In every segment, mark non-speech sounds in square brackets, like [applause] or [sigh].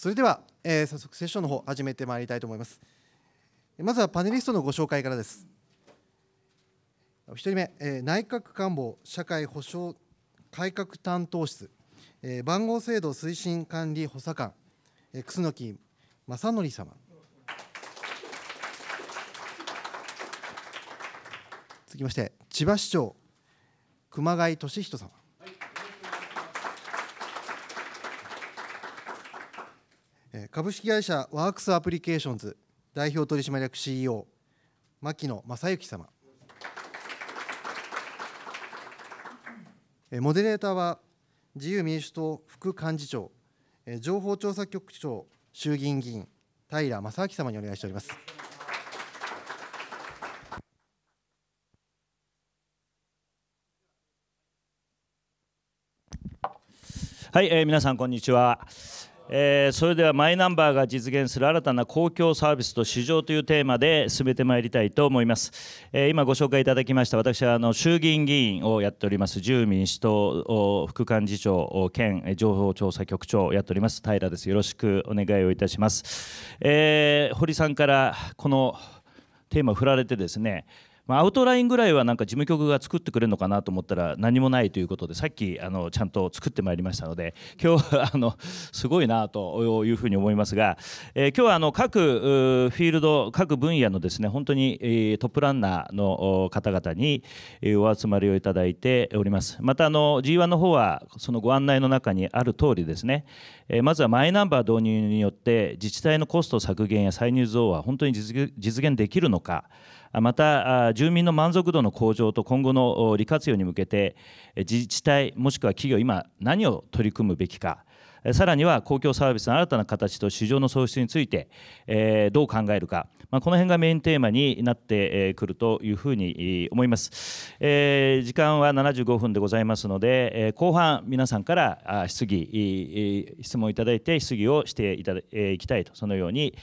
それでは、えー、早速セッションの方始めてまいりたいと思いますまずはパネリストのご紹介からです一人目、えー、内閣官房社会保障改革担当室、えー、番号制度推進管理補佐官、えー、楠木正則様続きまして千葉市長熊谷俊人様株式会社ワークスアプリケーションズ代表取締役 CEO 牧野正幸様モデレーターは自由民主党副幹事長情報調査局長衆議院議員平正明様にお願いしております。はい、えー、皆さんこんにちは、えー、それではマイナンバーが実現する新たな公共サービスと市場というテーマで進めてまいりたいと思います、えー、今ご紹介いただきました私はあの衆議院議員をやっております自由民主党副幹事長兼情報調査局長をやっております平ですよろしくお願いをいたします、えー、堀さんからこのテーマを振られてですねまあ、アウトラインぐらいはなんか事務局が作ってくれるのかなと思ったら何もないということでさっきあのちゃんと作ってまいりましたので今日はあのすごいなというふうに思いますが、えー、今日はあの各フィールド各分野のですね本当に、トップランナーの方々に、えお集まりをいただいておりますまたあの G1 の方はそのご案内の中にある通りですね、えまずはマイナンバー導入によって自治体のコスト削減や歳入増は本当に実現できるのかまた住民の満足度の向上と今後の利活用に向けて自治体もしくは企業今何を取り組むべきかさらには公共サービスの新たな形と市場の創出についてどう考えるかまあ、この辺がメインテーマになってくるというふうに思います、えー、時間は75分でございますので、えー、後半皆さんから質疑質問いただいて質疑をしていただ、きたいとそのように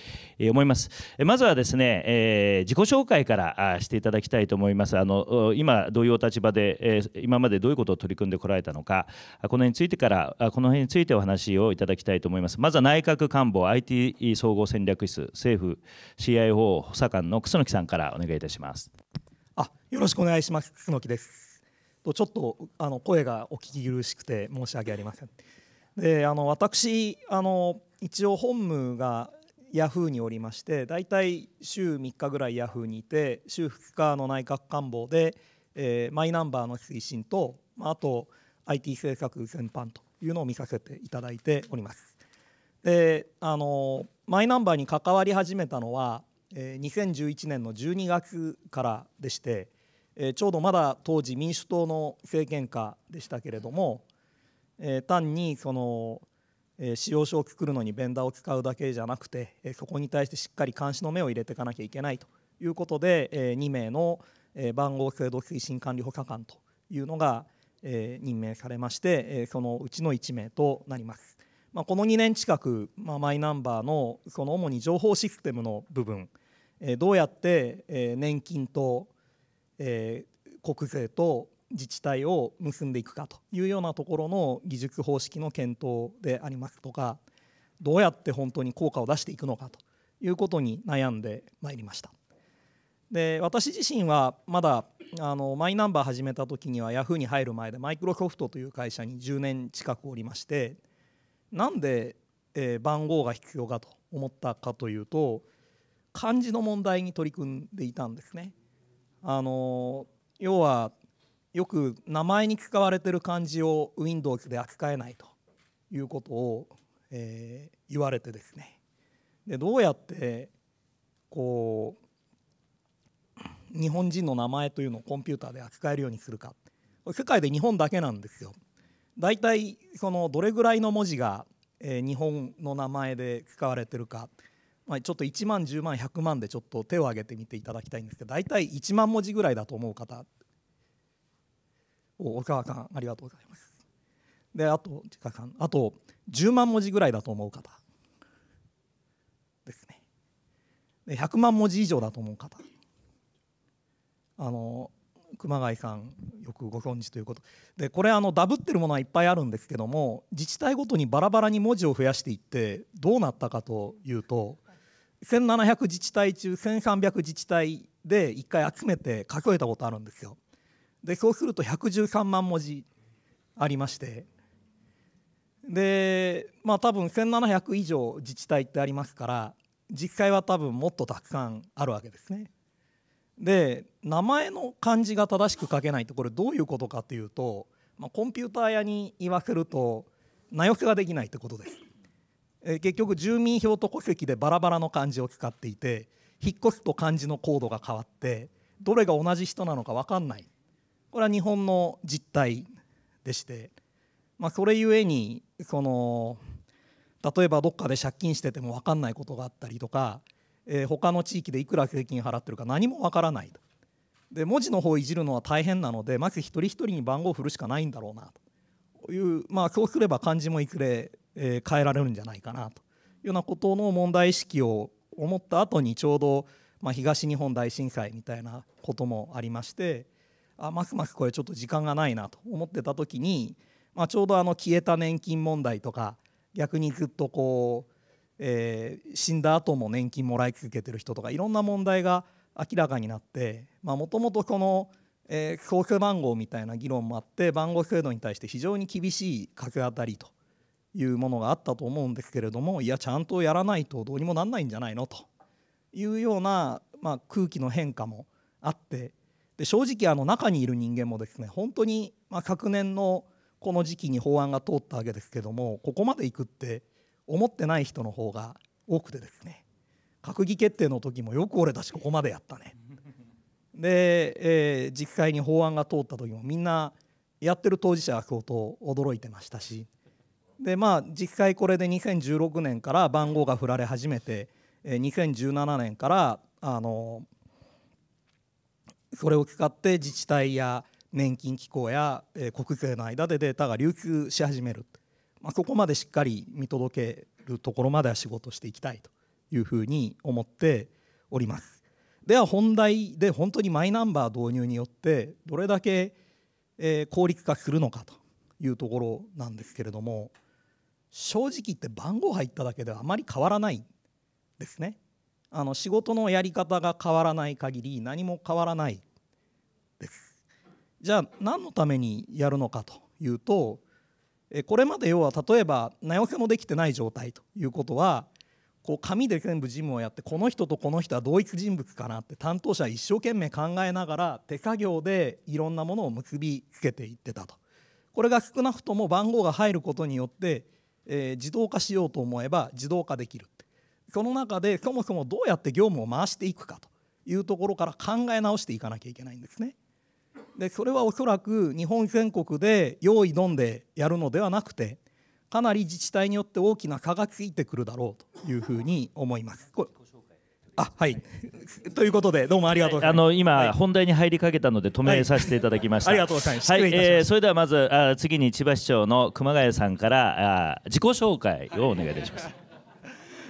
思いますまずはですね、えー、自己紹介からしていただきたいと思いますあの今どういうお立場で、え今までどういうことを取り組んでこられたのかこの辺についてからこの辺についてお話をいただきたいと思いますまずは内閣官房 IT 総合戦略室政府 CIO 広補佐官の楠木さんからお願いいたします。あ、よろしくお願いします。楠木です。とちょっとあの声がお聞き苦しくて申し訳ありません。で、あの私あの一応本務がヤフーにおりまして、だいたい週3日ぐらいヤフーにいて、週2日の内閣官房で、えー、マイナンバーの推進と、まあ、あと IT 政策全般というのを見させていただいております。であのマイナンバーに関わり始めたのは2011年の12月からでしてちょうどまだ当時民主党の政権下でしたけれども単にその使用書を作るのにベンダーを使うだけじゃなくてそこに対してしっかり監視の目を入れていかなきゃいけないということで2名の番号制度推進管理補佐官というのが任命されましてそのうちの1名となります。まあ、この2年近く、まあ、マイナンバーのその主に情報システムの部分、えー、どうやって、えー、年金と、えー、国税と自治体を結んでいくかというようなところの技術方式の検討でありますとかどうやって本当に効果を出していくのかということに悩んでまいりました。で私自身はまだあのマイナンバー始めた時にはヤフーに入る前でマイクロソフトという会社に10年近くおりましてなんで、えー、番号が必要かと思ったかというと漢字の問題に取り組んでいたんですね。あの要はよく名前に使われてる漢字を Windows で扱えないということを、えー、言われてですねでどうやってこう日本人の名前というのをコンピューターで扱えるようにするか世界で日本だけなんですよ。大体そのどれぐらいの文字が、え日本の名前で使われてるか、まあ、ちょっと1万10万100万でちょっと手を挙げてみていただきたいんですけど大体1万文字ぐらいだと思う方お岡川さんありがとうございます。であとさんあと10万文字ぐらいだと思う方ですね。で100万文字以上だと思う方あの熊谷さんよくご存知ということでこれあのダブってるものはいっぱいあるんですけども自治体ごとにバラバラに文字を増やしていってどうなったかというと1700自治体中1300自治体で1回集めて数えたことあるんですよ。でそうすると113万文字ありましてでまあ多分1700以上自治体ってありますから実際は多分もっとたくさんあるわけですね。で名前の漢字が正しく書けないってこれどういうことかっていうと、まあ、コンピューター屋に言わせると名寄せができないってことです。え結局住民票と戸籍でバラバラの漢字を使っていて引っ越すと漢字のコードが変わってどれが同じ人なのか分かんないこれは日本の実態でして、まあ、それゆえにその例えばどっかで借金してても分かんないことがあったりとかえー、他の地域でいくら税金払ってるか何もわからないとで文字の方をいじるのは大変なのでまず一人一人に番号を振るしかないんだろうなという、まあ、そうすれば漢字もいくれ、えー、変えられるんじゃないかなというようなことの問題意識を思った後にちょうど、まあ、東日本大震災みたいなこともありましてあますますこれちょっと時間がないなと思ってた時に、まあ、ちょうどあの消えた年金問題とか逆にずっとこうえー、死んだ後も年金もらい続けてる人とかいろんな問題が明らかになってもともとこの、えー、番号みたいな議論もあって番号制度に対して非常に厳しい格当たりというものがあったと思うんですけれどもいやちゃんとやらないとどうにもなんないんじゃないのというような、まあ、空気の変化もあってで正直あの中にいる人間もですね本当に、まあ、昨年のこの時期に法案が通ったわけですけどもここまでいくって思ってない人の方が多くてですね閣議決定の時もよく俺たちここまでやったねで、えー、実会に法案が通った時もみんなやってる当事者が相当驚いてましたしでまあ実会これで2016年から番号が振られ始めて2017年からあのそれを使って自治体や年金機構や国税の間でデータが流通し始めるまあ、そこまでしっかり見届けるところまでは仕事していきたいというふうに思っております。では本題で本当にマイナンバー導入によってどれだけ効率化するのかというところなんですけれども正直言って番号入っただけではあまり変わらないですね。あの仕事のやり方が変わらない限り何も変わらないです。じゃあ何のためにやるのかというとこれまで要は例えば名寄せもできてない状態ということはこう紙で全部事務をやってこの人とこの人は同一人物かなって担当者は一生懸命考えながら手作業でいろんなものを結びつけていってたとこれが少なくとも番号が入ることによって、えー、自動化しようと思えば自動化できるってその中でそもそもどうやって業務を回していくかというところから考え直していかなきゃいけないんですね。でそれはおそらく日本全国で用意どんでやるのではなくてかなり自治体によって大きな差がついてくるだろうというふうに思います。あはい、ということで、どうもありがとうあの今、はい、本題に入りかけたので、止めさせていただきました。はい、ありがとうございます。はい、えー、それではまずあ、次に千葉市長の熊谷さんからあ自己紹介をお願いいたします。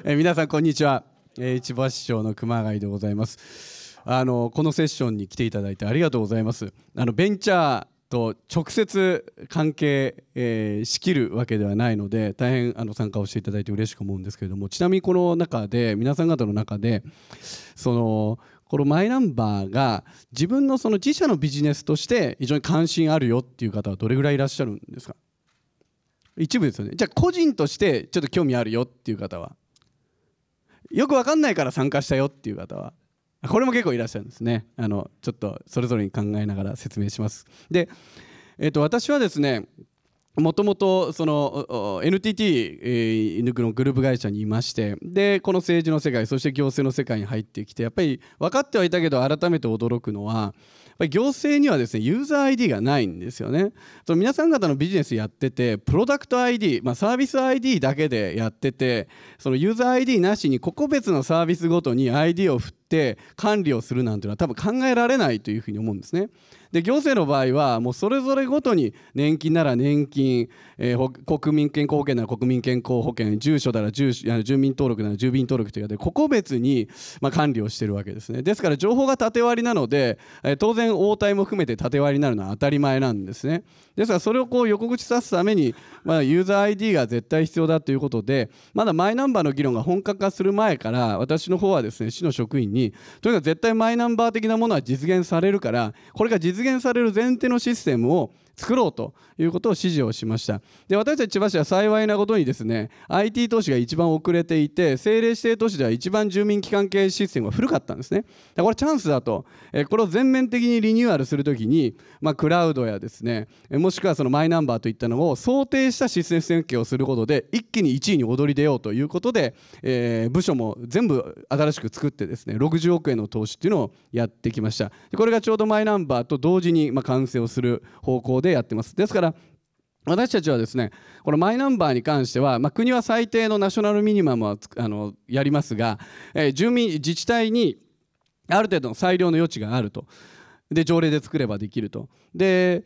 えー、皆さん、こんにちは、えー、千葉市長の熊谷でございます。あのこのセッションに来ていただいてありがとうございます。あのベンチャーと直接関係、えー、しきるわけではないので大変あの参加をしていただいて嬉しく思うんですけれどもちなみにこの中で皆さん方の中でそのこのマイナンバーが自分のその自社のビジネスとして非常に関心あるよっていう方はどれぐらいいらっしゃるんですか一部ですよねじゃあ個人としてちょっと興味あるよっていう方はよく分かんないから参加したよっていう方はこれも結構いらっしゃるんですねあのちょっとそれぞれに考えながら説明しますで、えー、と私はですねもともとその NTT のグループ会社にいましてでこの政治の世界そして行政の世界に入ってきてやっぱり分かってはいたけど改めて驚くのはやっぱり行政にはですねユーザー ID がないんですよねその皆さん方のビジネスやっててプロダクト ID、まあ、サービス ID だけでやっててそのユーザー ID なしに個々別のサービスごとに ID を振って管理をするなんていうのは多分考えられないというふうに思うんですねで行政の場合はもうそれぞれごとに年金なら年金えー、国民健康保険なら国民健康保険住所なら住住民登録なら住民登録という形で個々別に、まあ、管理をしているわけですねですから情報が縦割りなので、えー、当然応対も含めて縦割りになるのは当たり前なんですねですからそれをこう横口さすために、まあ、ユーザー ID が絶対必要だということでまだマイナンバーの議論が本格化する前から私の方はですね市の職員にとにかく絶対マイナンバー的なものは実現されるからこれが実現される前提のシステムを作ろうということを指示をしましたで私たち千葉市は幸いなことにですね IT 投資が一番遅れていて政令指定都市では一番住民基関系システムが古かったんですねだこれチャンスだと、えこれを全面的にリニューアルするときに、まあ、クラウドやですねもしくはそのマイナンバーといったのを想定したシステム設計をすることで一気に1位に躍り出ようということで、えー、部署も全部新しく作ってですね60億円の投資っていうのをやってきましたこれがちょうどマイナンバーと同時に、ま完成をする方向ででやってます。ですから私たちはですねこのマイナンバーに関しては、まあ、国は最低のナショナルミニマムはあのやりますが、えー、住民自治体にある程度の裁量の余地があるとで条例で作ればできるとで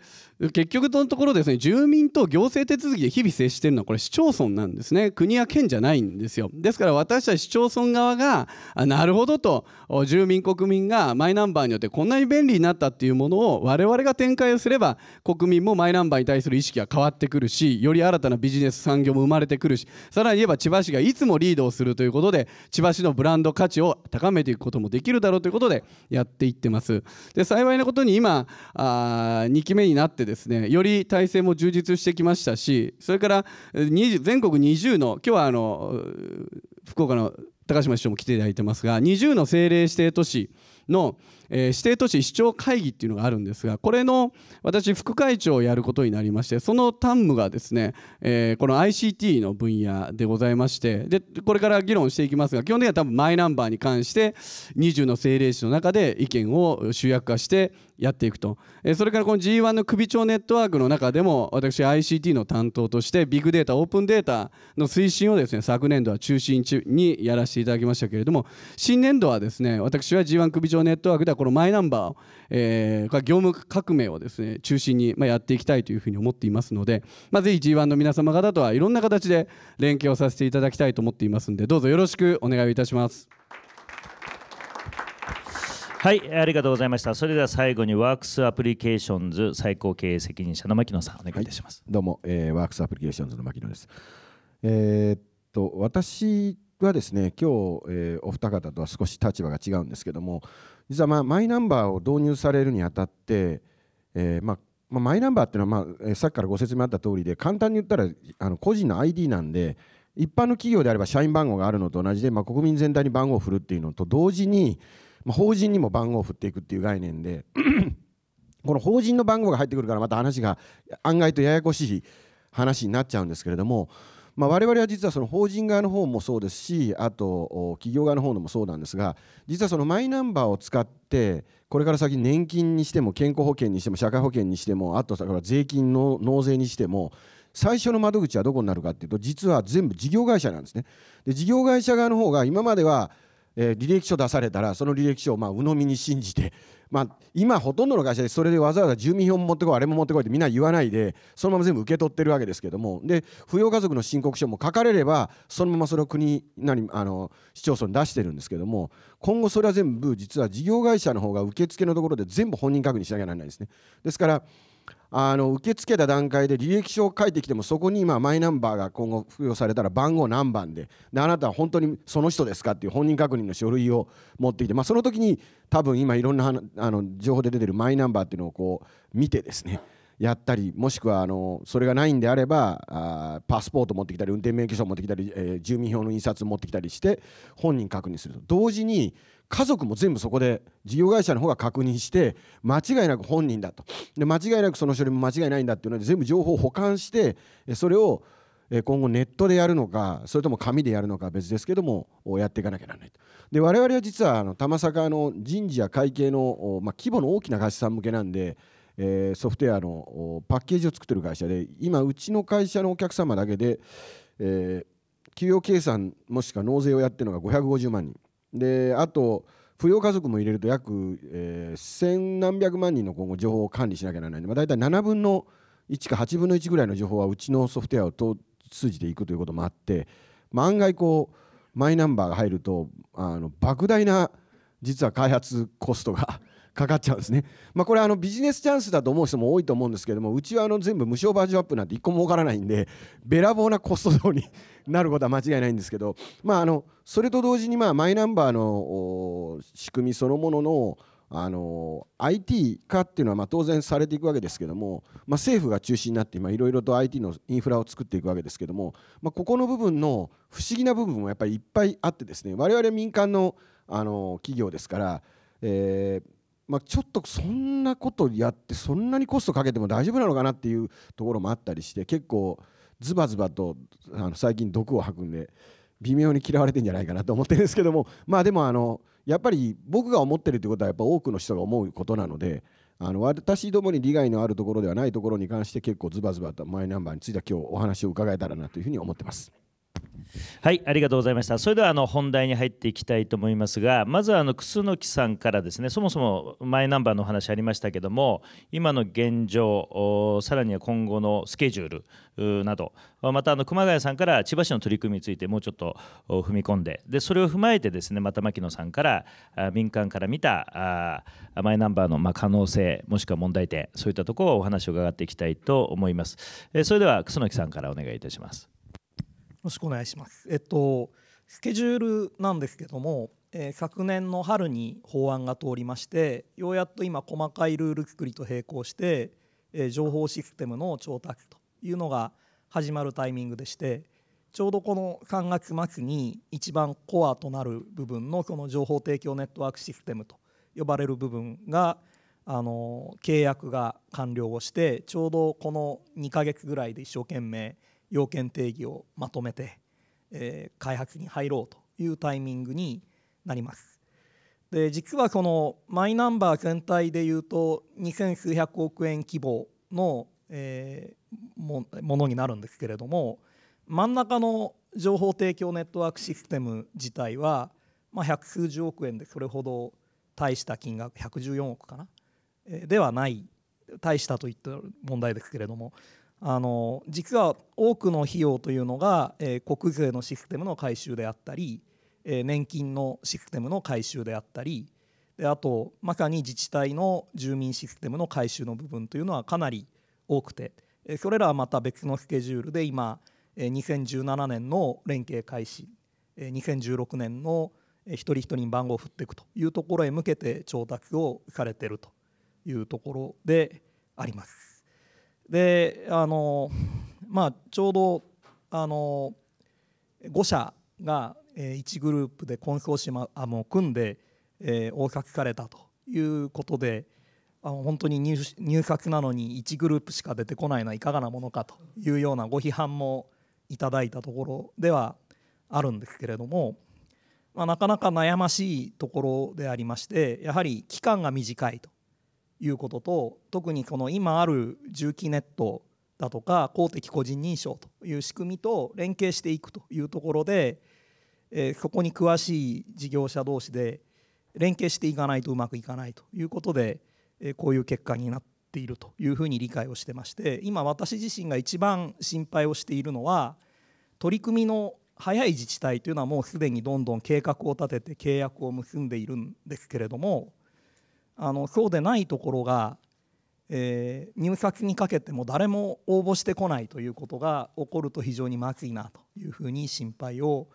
結局のところですね住民と行政手続きで日々接しているのはこれ市町村なんですね国や県じゃないんですよですから私たち市町村側がなるほどと住民国民がマイナンバーによってこんなに便利になったっていうものを我々が展開をすれば国民もマイナンバーに対する意識が変わってくるしより新たなビジネス産業も生まれてくるしさらに言えば千葉市がいつもリードをするということで千葉市のブランド価値を高めていくこともできるだろうということでやっていってますで幸いなことに今あ2期目になってですねより体制も充実してきましたしそれから全国20の今日はあの福岡の高島市長も来ていただいてますが20の政令指定都市の、えー、指定都市市長会議っていうのがあるんですがこれの私副会長をやることになりましてその端務がですね、えー、この ICT の分野でございましてでこれから議論していきますが基本的には多分マイナンバーに関して20の政令市の中で意見を集約化してやっていくと、えそれからこの G1 の首長ネットワークの中でも私 ICT の担当としてビッグデータオープンデータの推進をですね昨年度は中心にやらせていただきましたけれども新年度はですね私は G1 首長ネットワークではこのマイナンバーえー、業務革命をですね中心に、まやっていきたいというふうに思っていますので、まあ、ぜひ G1 の皆様方とはいろんな形で連携をさせていただきたいと思っていますのでどうぞよろしくお願いいたします。はい、ありがとうございました。それでは最後にワークスアプリケーションズ最高経営責任者の牧野さんお願いいたします。はい、どうも、えー、ワークスアプリケーションズの牧野です。えー、っと私はですね、今日、えー、お二方とは少し立場が違うんですけども、実はまあマイナンバーを導入されるにあたって、えー、まあまあ、マイナンバーっていうのは、まあ、さっきからご説明あった通りで簡単に言ったらあの個人の ID なんで一般の企業であれば社員番号があるのと同じで、まあ、国民全体に番号を振るっていうのと同時にまあ、法人にも番号を振っていくっていう概念で [clears throat] この法人の番号が入ってくるからまた話が案外とややこしい話になっちゃうんですけれども、まあ、我々は実はその法人側の方もそうですしあと企業側の方のもそうなんですが実はそのマイナンバーを使ってこれから先年金にしても健康保険にしても社会保険にしてもあとだから税金の納税にしても最初の窓口はどこになるかっていうと実は全部事業会社なんですね。で事業会社側の方が今まではえー、履歴書出されたらその履歴書をまあ鵜呑みに信じて、[laughs] まあ、今ほとんどの会社でそれでわざわざ住民票も持ってこいあれも持ってこいってみんな言わないでそのまま全部受け取ってるわけですけどもで扶養家族の申告書も書かれればそのままそれを国何あの市町村に出してるんですけども今後それは全部実は事業会社の方が受付のところで全部本人確認しなきゃならないんですね。ですからあの受け付けた段階で履歴書を書いてきてもそこに今マイナンバーが今後付与されたら番号何番でであなたは本当にその人ですかっていう本人確認の書類を持ってきて、まあ、その時に多分今いろんなあの情報で出てるマイナンバーっていうのをこう見てですねやったりもしくはあのそれがないんであればあパスポート持ってきたり運転免許証持ってきたり、えー、住民票の印刷持ってきたりして本人確認すると同時に家族も全部そこで事業会社の方が確認して間違いなく本人だとで間違いなくその書類も間違いないんだっていうので全部情報を保管してそれを今後ネットでやるのかそれとも紙でやるのか別ですけどもやっていかなきゃならないとで我々は実はあの玉坂の人事や会計の、まあ、規模の大きな会社さん向けなんで、えソフトウェアのパッケージを作ってる会社で今うちの会社のお客様だけで、えー、給与計算もしくは納税をやってるのが550万人であと扶養家族も入れると約、えー、千何百万人の今後情報を管理しなきゃならないので、まあ、大体7分の1か8分の1ぐらいの情報はうちのソフトウェアを通じていくということもあって、まあ、案外こうマイナンバーが入るとあの莫大な実は開発コストがかかっちゃうんですね。まあ、これあのビジネスチャンスだと思う人も多いと思うんですけどもうちはあの全部無償バージョンアップなんて1個も分からないんでべらぼうなコスト増になることは間違いないんですけど、まあ、あのそれと同時にまあマイナンバーの仕組みそのもののあの IT 化っていうのはま当然されていくわけですけども、ま政府が中心になっていろいろと IT のインフラを作っていくわけですけども、まここの部分の不思議な部分もやっぱりいっぱいあってですね我々民間のあの企業ですから、えーまあ、ちょっとそんなことやってそんなにコストかけても大丈夫なのかなっていうところもあったりして結構ズバズバとあの最近毒を吐くんで微妙に嫌われてんじゃないかなと思ってるんですけども [laughs] まあでもあのやっぱり僕が思ってるってことはやっぱ多くの人が思うことなのであの私どもに利害のあるところではないところに関して結構ズバズバとマイナンバーについては今日お話を伺えたらなというふうに思ってます。はい、ありがとうございました。それではあの本題に入っていきたいと思いますが、まずはあの楠木さんからですね、そもそもマイナンバーの話ありましたけども、今の現状、さらには今後のスケジュールなど、またあの熊谷さんから千葉市の取り組みについてもうちょっと踏み込んで、でそれを踏まえてですね、また牧野さんから民間から見たマイナンバーのま可能性もしくは問題点、そういったところをお話を伺っていきたいと思います。それでは楠木さんからお願いいたします。ろしくお願いします。えっとスケジュールなんですけども、えー、昨年の春に法案が通りましてようやっと今細かいルール作りと並行して、えー、情報システムの調達というのが始まるタイミングでしてちょうどこの3月末に一番コアとなる部分のこの情報提供ネットワークシステムと呼ばれる部分があの契約が完了をしてちょうどこの2ヶ月ぐらいで一生懸命要件定義をまとめて、えー、開発に入ろうというタイミングになります。で実はこのマイナンバー全体でいうと2,000数百億円規模の、えー、もものになるんですけれども真ん中の情報提供ネットワークシステム自体は、まあ、百数十億円でそれほど大した金額114億かな、えー、ではない大したといった問題ですけれどもあの実は多くの費用というのが、えー、国税のシステムの改修であったり、えー、年金のシステムの改修であったりであとまさに自治体の住民システムの改修の部分というのはかなり多くて、えー、それらはまた別のスケジュールで今、えー、2017年の連携開始、えー、2016年の一人一人に番号を振っていくというところへ向けて調達をされているというところであります。であの、まあ、ちょうどあの5社が1グループでコンソーシアムを組んで、えー、大阪かれたということであの本当に入閣なのに1グループしか出てこないのはいかがなものかというようなご批判もいただいたところではあるんですけれども、まあ、なかなか悩ましいところでありましてやはり期間が短いということと特にこの今ある重機ネットだとか公的個人認証という仕組みと連携していくというところで、えー、そこに詳しい事業者同士で連携していかないとうまくいかないということで、えー、こういう結果になっているというふうに理解をしてまして今私自身が一番心配をしているのは取り組みの早い自治体というのはもうすでにどんどん計画を立てて契約を結んでいるんですけれどもあのそうでないところが、えー、入札にかけても誰も応募してこないということが起こると非常にまずいなというふうに心配を、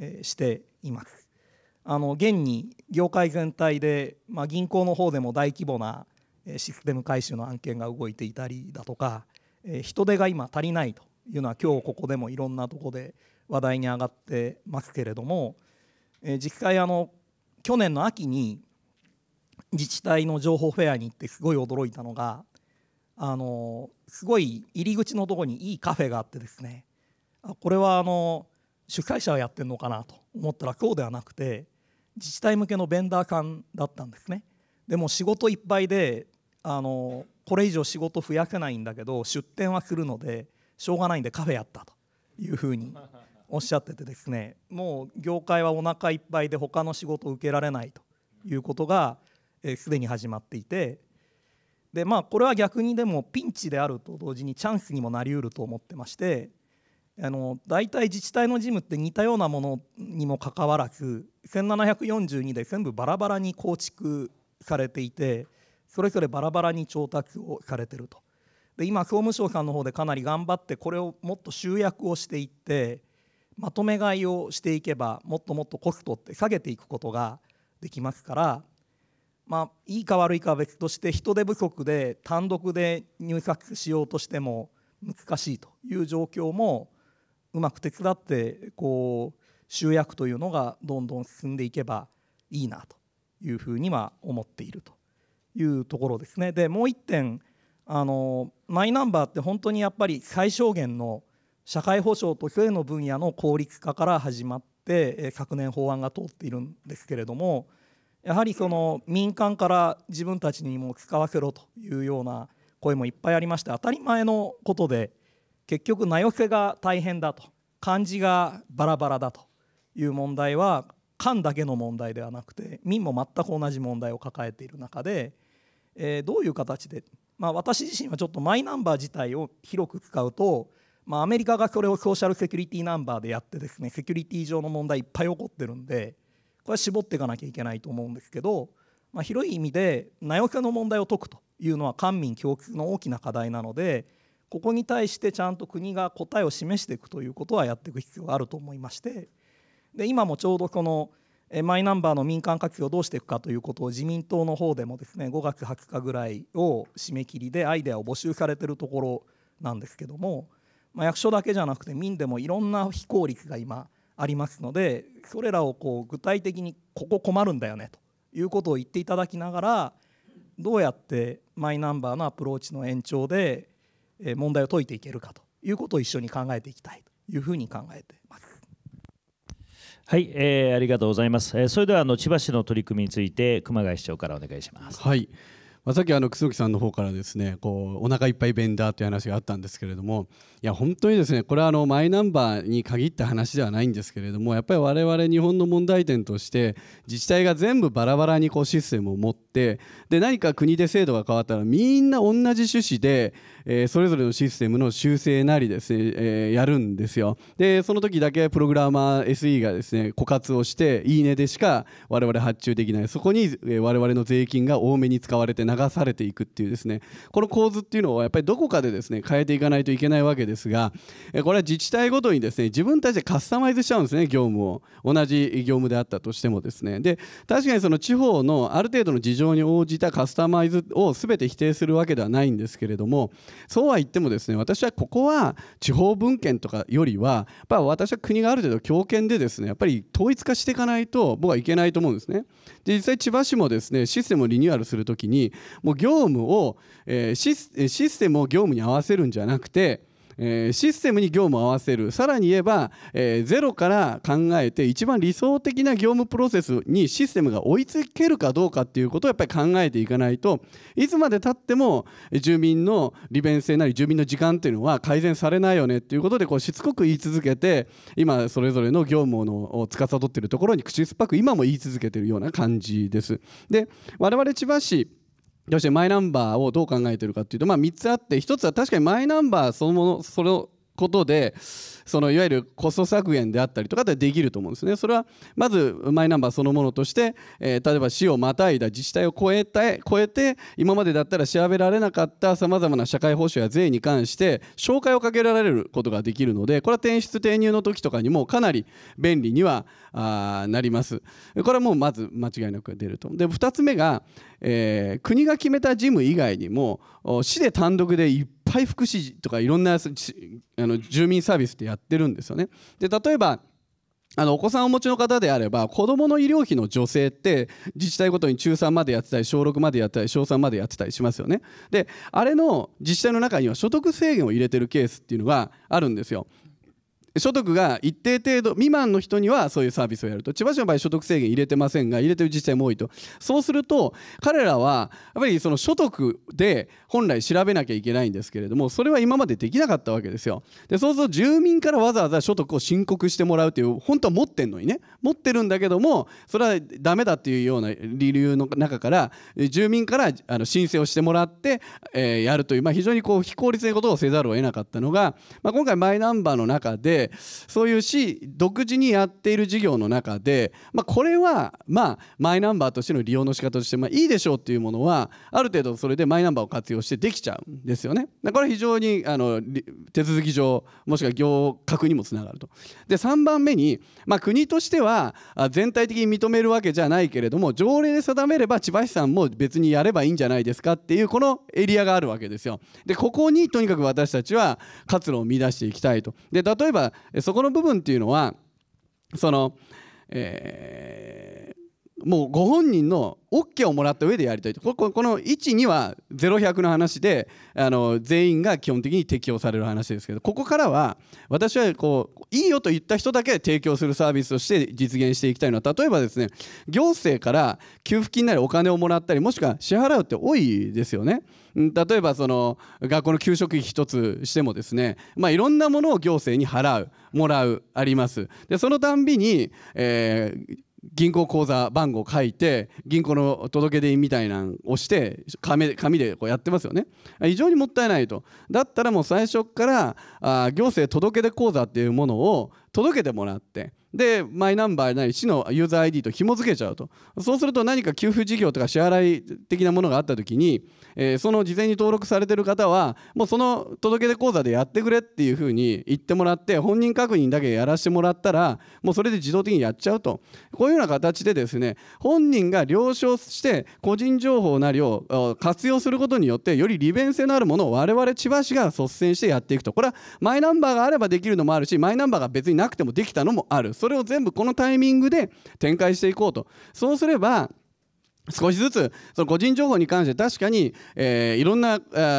えしています。あの現に業界全体で、まあ、銀行の方でも大規模なシステム改修の案件が動いていたりだとか、え人手が今足りないというのは今日ここでもいろんなとこで話題に上がってますけれども、えー、実際あの去年の秋に自治体の情報フェアに行ってすごい驚いたのがあのすごい入り口のとこにいいカフェがあってですねこれはあの主催者がやってるのかなと思ったら今うではなくて自治体向けのベンダー間だったんですねでも仕事いっぱいであのこれ以上仕事増やせないんだけど出店はするのでしょうがないんでカフェやったというふうに [laughs] おっしゃっててですねもう業界はお腹いっぱいで他の仕事を受けられないということがすでに始まっていてでまあこれは逆にでもピンチであると同時にチャンスにもなりうると思ってましてあの大体自治体の事務って似たようなものにもかかわらず1742で全部バラバラに構築されていてそれぞれバラバラに調達をされてると。で今総務省さんの方でかなり頑張ってこれをもっと集約をしていってまとめ買いをしていけばもっともっとコストって下げていくことができますからまあ、いいか悪いかは別として人手不足で単独で入札しようとしても難しいという状況もうまく手伝ってこう集約というのがどんどん進んでいけばいいなというふうには思っているというところですね。でもう一点あのマイナンバーって本当にやっぱり最小限の社会保障と性の分野の効率化から始まって昨年法案が通っているんですけれどもやはりその民間から自分たちにも使わせろというような声もいっぱいありまして当たり前のことで結局名寄せが大変だと漢字がバラバラだという問題は漢だけの問題ではなくて民も全く同じ問題を抱えている中で、えー、どういう形で、まあ、私自身はちょっとマイナンバー自体を広く使うと、まあ、アメリカがそれをソーシャルセキュリティナンバーでやってですねセキュリティ上の問題いっぱい起こってるんで。これは絞っていかなきゃいけないと思うんですけど、まあ、広い意味で名誉教の問題を解くというのは官民共通の大きな課題なのでここに対してちゃんと国が答えを示していくということはやっていく必要があると思いましてで今もちょうどこのマイナンバーの民間活用をどうしていくかということを自民党の方でもですね5月20日ぐらいを締め切りでアイデアを募集されてるところなんですけども、まあ、役所だけじゃなくて民でもいろんな非効率が今ありますのでそれらをこう具体的にここ困るんだよねということを言っていただきながらどうやってマイナンバーのアプローチの延長で問題を解いていけるかということを一緒に考えていきたいというふうに考えています。はい、えー、ありがとうございます。えー、それではあの千葉市の取り組みについて熊谷市長からお願いします。はい。まあ、さっきあの楠木さんの方からですねこうお腹いっぱいベンダーという話があったんですけれどもいや本当にですねこれはあのマイナンバーに限った話ではないんですけれどもやっぱり我々日本の問題点として自治体が全部バラバラにこうシステムを持ってで何か国で制度が変わったらみんな同じ趣旨でえー、それぞれのシステムの修正なりですね、えー、やるんですよでその時だけプログラマー SE がですね枯渇をしていいねでしか我々発注できないそこに我々の税金が多めに使われて流されていくっていうですねこの構図っていうのをやっぱりどこかでですね変えていかないといけないわけですがこれは自治体ごとにですね自分たちでカスタマイズしちゃうんですね業務を同じ業務であったとしてもですねで確かにその地方のある程度の事情に応じたカスタマイズを全て否定するわけではないんですけれどもそうは言ってもですね私はここは地方分権とかよりはやっぱ私は国がある程度強権でですねやっぱり統一化していかないと僕はいけないと思うんですね。で実際千葉市もですねシステムをリニューアルするときにもう業務を、えー、システムを業務に合わせるんじゃなくてえー、システムに業務を合わせるさらに言えば、えー、ゼロから考えて一番理想的な業務プロセスにシステムが追いつけるかどうかっていうことをやっぱり考えていかないといつまでたっても住民の利便性なり住民の時間っていうのは改善されないよねっていうことでこうしつこく言い続けて今それぞれの業務を司っているところに口酸っぱく今も言い続けているような感じです。で我々千葉市そしてマイナンバーをどう考えているかというと、まあ、3つあって1つは確かにマイナンバーそのものそのことでそのいわゆるコスト削減であったりとかでできると思うんですね。それはまずマイナンバーそのものとして、えー、例えば市をまたいだ自治体を超えて超えて今までだったら調べられなかったさまざまな社会保障や税に関して紹介をかけられることができるのでこれは転出転入の時とかにもかなり便利にはあなります。これはもうまず間違いなく出ると。で2つ目が、えー、国が決めた事務以外にも市で単独で一ぱい福祉とかいろんなあの住民サービスってやってるんですよね。で例えばあのお子さんをお持ちの方であれば子どもの医療費の助成って自治体ごとに中3までやってたり小6までやったり小3までやってたりしますよねであれの自治体の中には所得制限を入れてるケースっていうのがあるんですよ所得が一定程度未満の人にはそういうサービスをやると千葉市の場合所得制限入れてませんが入れてる自治体も多いとそうすると彼らはやっぱりその所得で本来調べなきゃいけないんですけれどもそれは今までできなかったわけですよでそうすると住民からわざわざ所得を申告してもらうという本当は持ってるのにね持ってるんだけどもそれはダメだっていうような理由の中から住民からあの申請をしてもらって、えー、やるという、まあ、非常にこう非効率なことをせざるを得なかったのが、まあ、今回マイナンバーの中でそういう市独自にやっている事業の中で、まあ、これは、まあ、マイナンバーとしての利用の仕方として、まあ、いいでしょうっていうものはある程度それでマイナンバーを活用してできちゃうんですよね。これ非常にあの手続き上もしくは行革にもつながると。で3番目に、まあ、国としては全体的に認めるわけじゃないけれども条例で定めれば千葉市さんも別にやればいいんじゃないですかっていうこのエリアがあるわけですよ。でここにとにかく私たちは活路を見出していきたいと。で例えばそこの部分っていうのはその、えもうご本人の OK をもらった上でやりたいとこの12は0100の話であの全員が基本的に適用される話ですけどここからは私はこういいよと言った人だけ提供するサービスとして実現していきたいのは例えばですね行政から給付金なりお金をもらったりもしくは支払うって多いですよね。例えばその学校の給食費一つしてもですね、まあ、いろんなものを行政に払うもらうありますでそのたんびに、えー、銀行口座番号書いて銀行の届出みたいなんをして紙紙でこうやってますよね非常にもったいないとだったらもう最初からあ行政届出口座っていうものを届けてもらってでマイナンバーなり市のユーザー ID と紐付けちゃうとそうすると何か給付事業とか支払い的なものがあった時に、えー、その事前に登録されてる方はもうその届け出口座でやってくれっていうふうに言ってもらって本人確認だけやらせてもらったらもうそれで自動的にやっちゃうとこういうような形でですね本人が了承して個人情報なりを活用することによってより利便性のあるものを我々千葉市が率先してやっていくとこれはマイナンバーがあればできるのもあるしマイナンバーが別にななくてもできたのもあるそれを全部このタイミングで展開していこうとそうすれば少しずつその個人情報に関して確かに、えー、いろんな、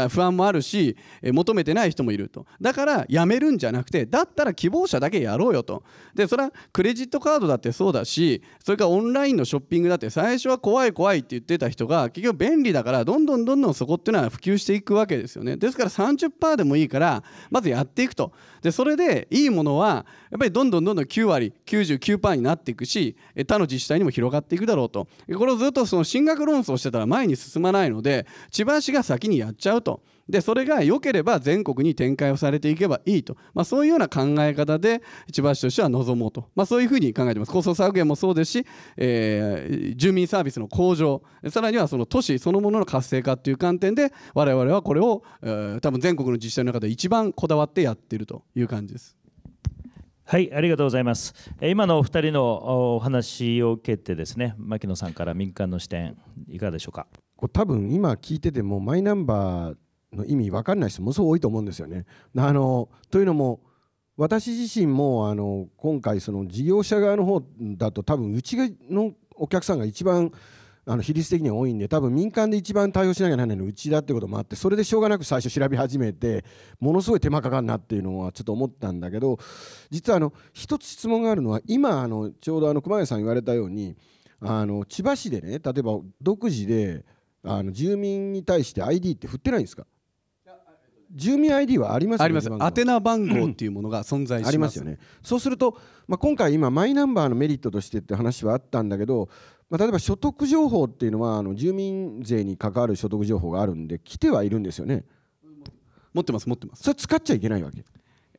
不安もあるし、え求めてない人もいるとだからやめるんじゃなくてだったら希望者だけやろうよとでそれはクレジットカードだってそうだしそれからオンラインのショッピングだって最初は怖い怖いって言ってた人が結局便利だからどんどんどんどんそこっていうのは普及していくわけですよねですから30%でもいいからまずやっていくとでそれでいいものはやっぱりどんどんどんどん9割99%になっていくし他の自治体にも広がっていくだろうとこれをずっとその進学論争してたら前に進まないので千葉市が先にやっちゃうと。でそれが良ければ全国に展開をされていけばいいと、まあ、そういうような考え方で千葉市としては望もうと、まあ、そういうふうに考えてますコス削減もそうですし、えー、住民サービスの向上さらにはその都市そのものの活性化という観点で我々はこれを、えー、多分全国の自治体の中で一番こだわってやっているという感じです。はい、ありがとうございます。今のお二人のお話を受けてですね、牧野さんから民間の視点いかがでしょうか。多分今聞いててもマイナンバーの意味分かんない人もそう多いと思うんですよね。あのというのも私自身もあの今回その事業者側の方だと多分うちのお客さんが一番あの比率的には多いんで多分民間で一番対応しなきゃならないのうちだってこともあってそれでしょうがなく最初調べ始めてものすごい手間かかるなっていうのはちょっと思ったんだけど実はあの一つ質問があるのは今あのちょうどあの熊谷さん言われたようにあの千葉市でね例えば独自であの住民に対して ID って振ってないんですか住民 ID はありますよねあります宛名番号っていうものが存在します、ありますよねそうすると、まあ、今回今マイナンバーのメリットとしてって話はあったんだけど、まあ、例えば所得情報っていうのはあの住民税に関わる所得情報があるんで来てはいるんですよね持ってます持ってますそれ使っちゃいけないわけ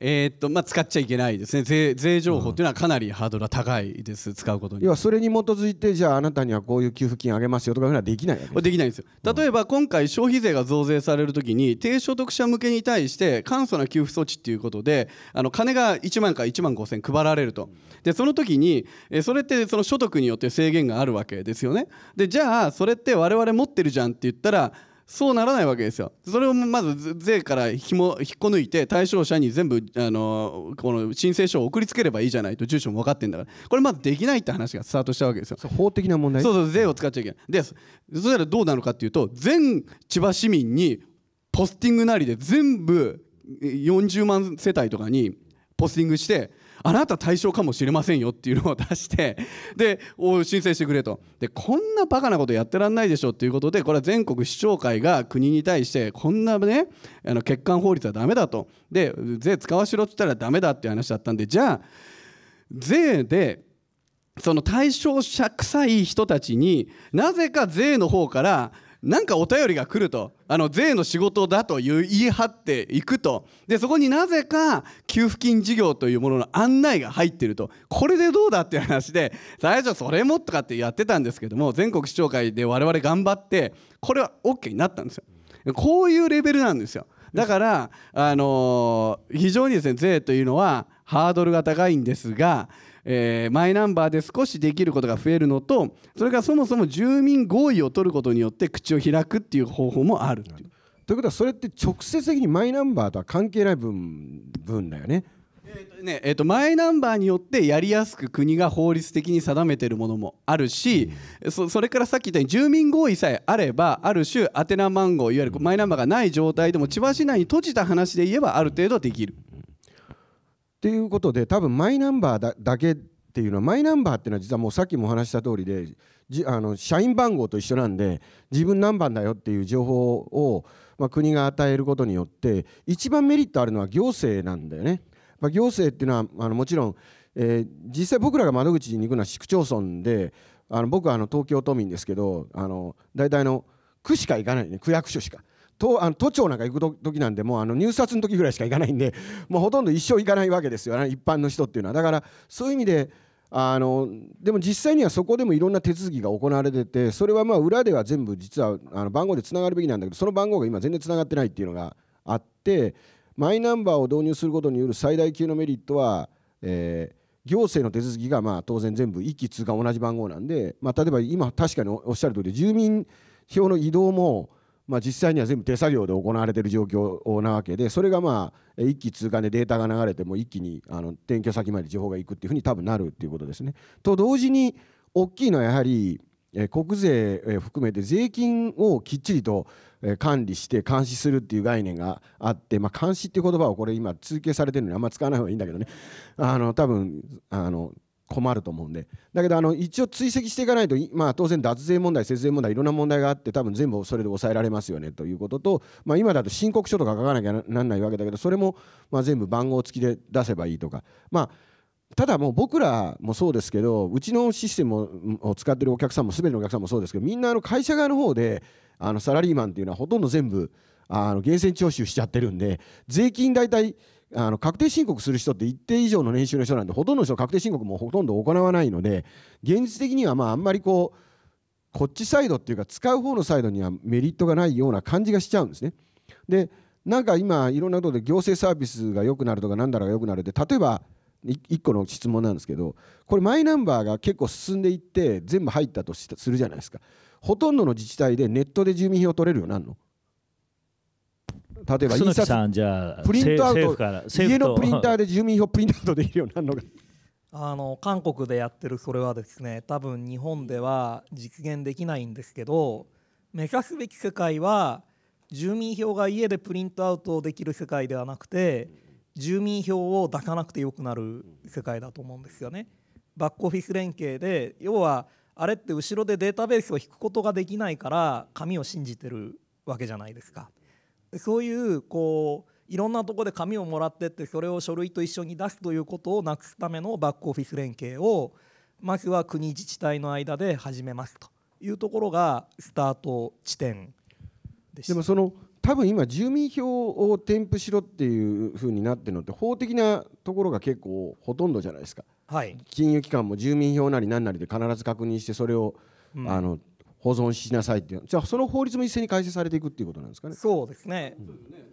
えー、っとまあ、使っちゃいけないですね税税情報というのはかなりハードルは高いです、使うことに要はそれに基づいてじゃああなたにはこういう給付金あげますよとかいうのはできないできないんですよ例えば今回消費税が増税されるときに低所得者向けに対して簡素な給付措置ということであの金が1万から1万5000配られるとでその時にえそれってその所得によって制限があるわけですよねでじゃあそれって我々持ってるじゃんって言ったらそうならないわけですよそれをまず税からひも引っこ抜いて対象者に全部、あのこの申請書を送りつければいいじゃないと住所も分かってんだからこれまずできないって話がスタートしたわけですよ法的な問題そうそう税を使っちゃいけないでそしたらどうなのかっていうと全千葉市民にポスティングなりで全部40万世帯とかにポスティングしてあなた対象かもしれませんよっていうのを出してで申請してくれとでこんなバカなことやってらんないでしょっていうことでこれは全国市長会が国に対してこんなねあの欠陥法律はダメだとで税使わしろって言ったらダメだっていう話だったんでじゃあ税でその対象者臭い人たちになぜか税の方からなんかお便りが来るとあの税の仕事だという言い張っていくとでそこになぜか給付金事業というものの案内が入ってるとこれでどうだっていう話で最初それもとかってやってたんですけども全国市長会で我々頑張ってこれは OK になったんですよこういうレベルなんですよだから、あのー、非常にですね税というのはハードルが高いんですがえー、マイナンバーで少しできることが増えるのとそれからそもそも住民合意を取ることによって口を開くっていう方法もあるという。ということはそれって直接的にマイナンバーとは関係ない分分だよね。えーとねえーと、マイナンバーによってやりやすく国が法律的に定めているものもあるし、うん、そそれからさっき言ったように住民合意さえあればある種宛名番号いわゆるマイナンバーがない状態でも千葉市内に閉じた話で言えばある程度はできる。うんということで多分マイナンバーだだけっていうのはマイナンバーっていうのは実はもうさっきもお話した通りでじあの社員番号と一緒なんで自分何番だよっていう情報を、まあ、国が与えることによって一番メリットあるのは行政なんだよね。まあ、行政っていうのはあのもちろん、えー、実際僕らが窓口に行くのは市区町村であの僕はあの東京都民ですけどあの大体の区しか行かないね区役所しか。都あの都庁なんか行く時なんでもうあの入札の時ぐらいしか行かないんでもうほとんど一生行かないわけですよ、ね、一般の人っていうのはだからそういう意味であのでも実際にはそこでもいろんな手続きが行われててそれはまあ裏では全部実はあの番号でつながるべきなんだけどその番号が今全然つながってないっていうのがあってマイナンバーを導入することによる最大級のメリットは、えー、行政の手続きがまあ当然全部一気通貫同じ番号なんで、まあ、例えば今確かにおっしゃる通り住民票の移動もまあ、実際には全部手作業で行われている状況なわけでそれがまあ一気通過でデータが流れても一気にあの転居先まで情報がいくっていうふうに多分なるっていうことですね。と同時に大きいのはやはり国税含めて税金をきっちりと管理して監視するっていう概念があって、まあ、監視っていう言葉をこれ今通形されてるのにあんま使わない方がいいんだけどねあの多分あの困ると思うんでだけどあの一応追跡していかないと、まあ、当然脱税問題節税問題いろんな問題があって多分全部それで抑えられますよねということと、まあ、今だと申告書とか書かなきゃなんないわけだけどそれもまあ全部番号付きで出せばいいとかまあただもう僕らもそうですけどうちのシステムを使ってるお客さんも全てのお客さんもそうですけどみんなあの会社側の方であのサラリーマンっていうのはほとんど全部あの源泉徴収しちゃってるんで税金大体あの確定申告する人って一定以上の年収の人なんでほとんどの人確定申告もほとんど行わないので現実的にはまああんまりこうこっちサイドっていうか使う方のサイドにはメリットがないような感じがしちゃうんですね。でなんか今いろんなことで行政サービスが良くなるとか何だろうが良くなるって例えば1個の質問なんですけどこれマイナンバーが結構進んでいって全部入ったとするじゃないですかほとんどの自治体でネットで住民票取れるようになるの例えば印刷プリントアウト家のプリンターで住民票プリントアウトできるようになるのあの韓国でやってるそれはですね多分日本では実現できないんですけど目指すべき世界は住民票が家でプリントアウトできる世界ではなくて住民票を出さなくてよくなる世界だと思うんですよね。バックオフィス連携で要はあれって後ろでデータベースを引くことができないから紙を信じてるわけじゃないですか。そういうこういろんなとこで紙をもらってってそれを書類と一緒に出すということをなくすためのバックオフィス連携をまずは国自治体の間で始めますというところがスタート地点でしたでもその多分今住民票を添付しろっていうふうになってるのって法的なところが結構ほとんどじゃないですか、はい、金融機関も住民票なり何なりで必ず確認してそれを、うん、あの保存しなさいっていうじゃあその法律も一斉に改正されていくっていうことなんですかね。そうですね、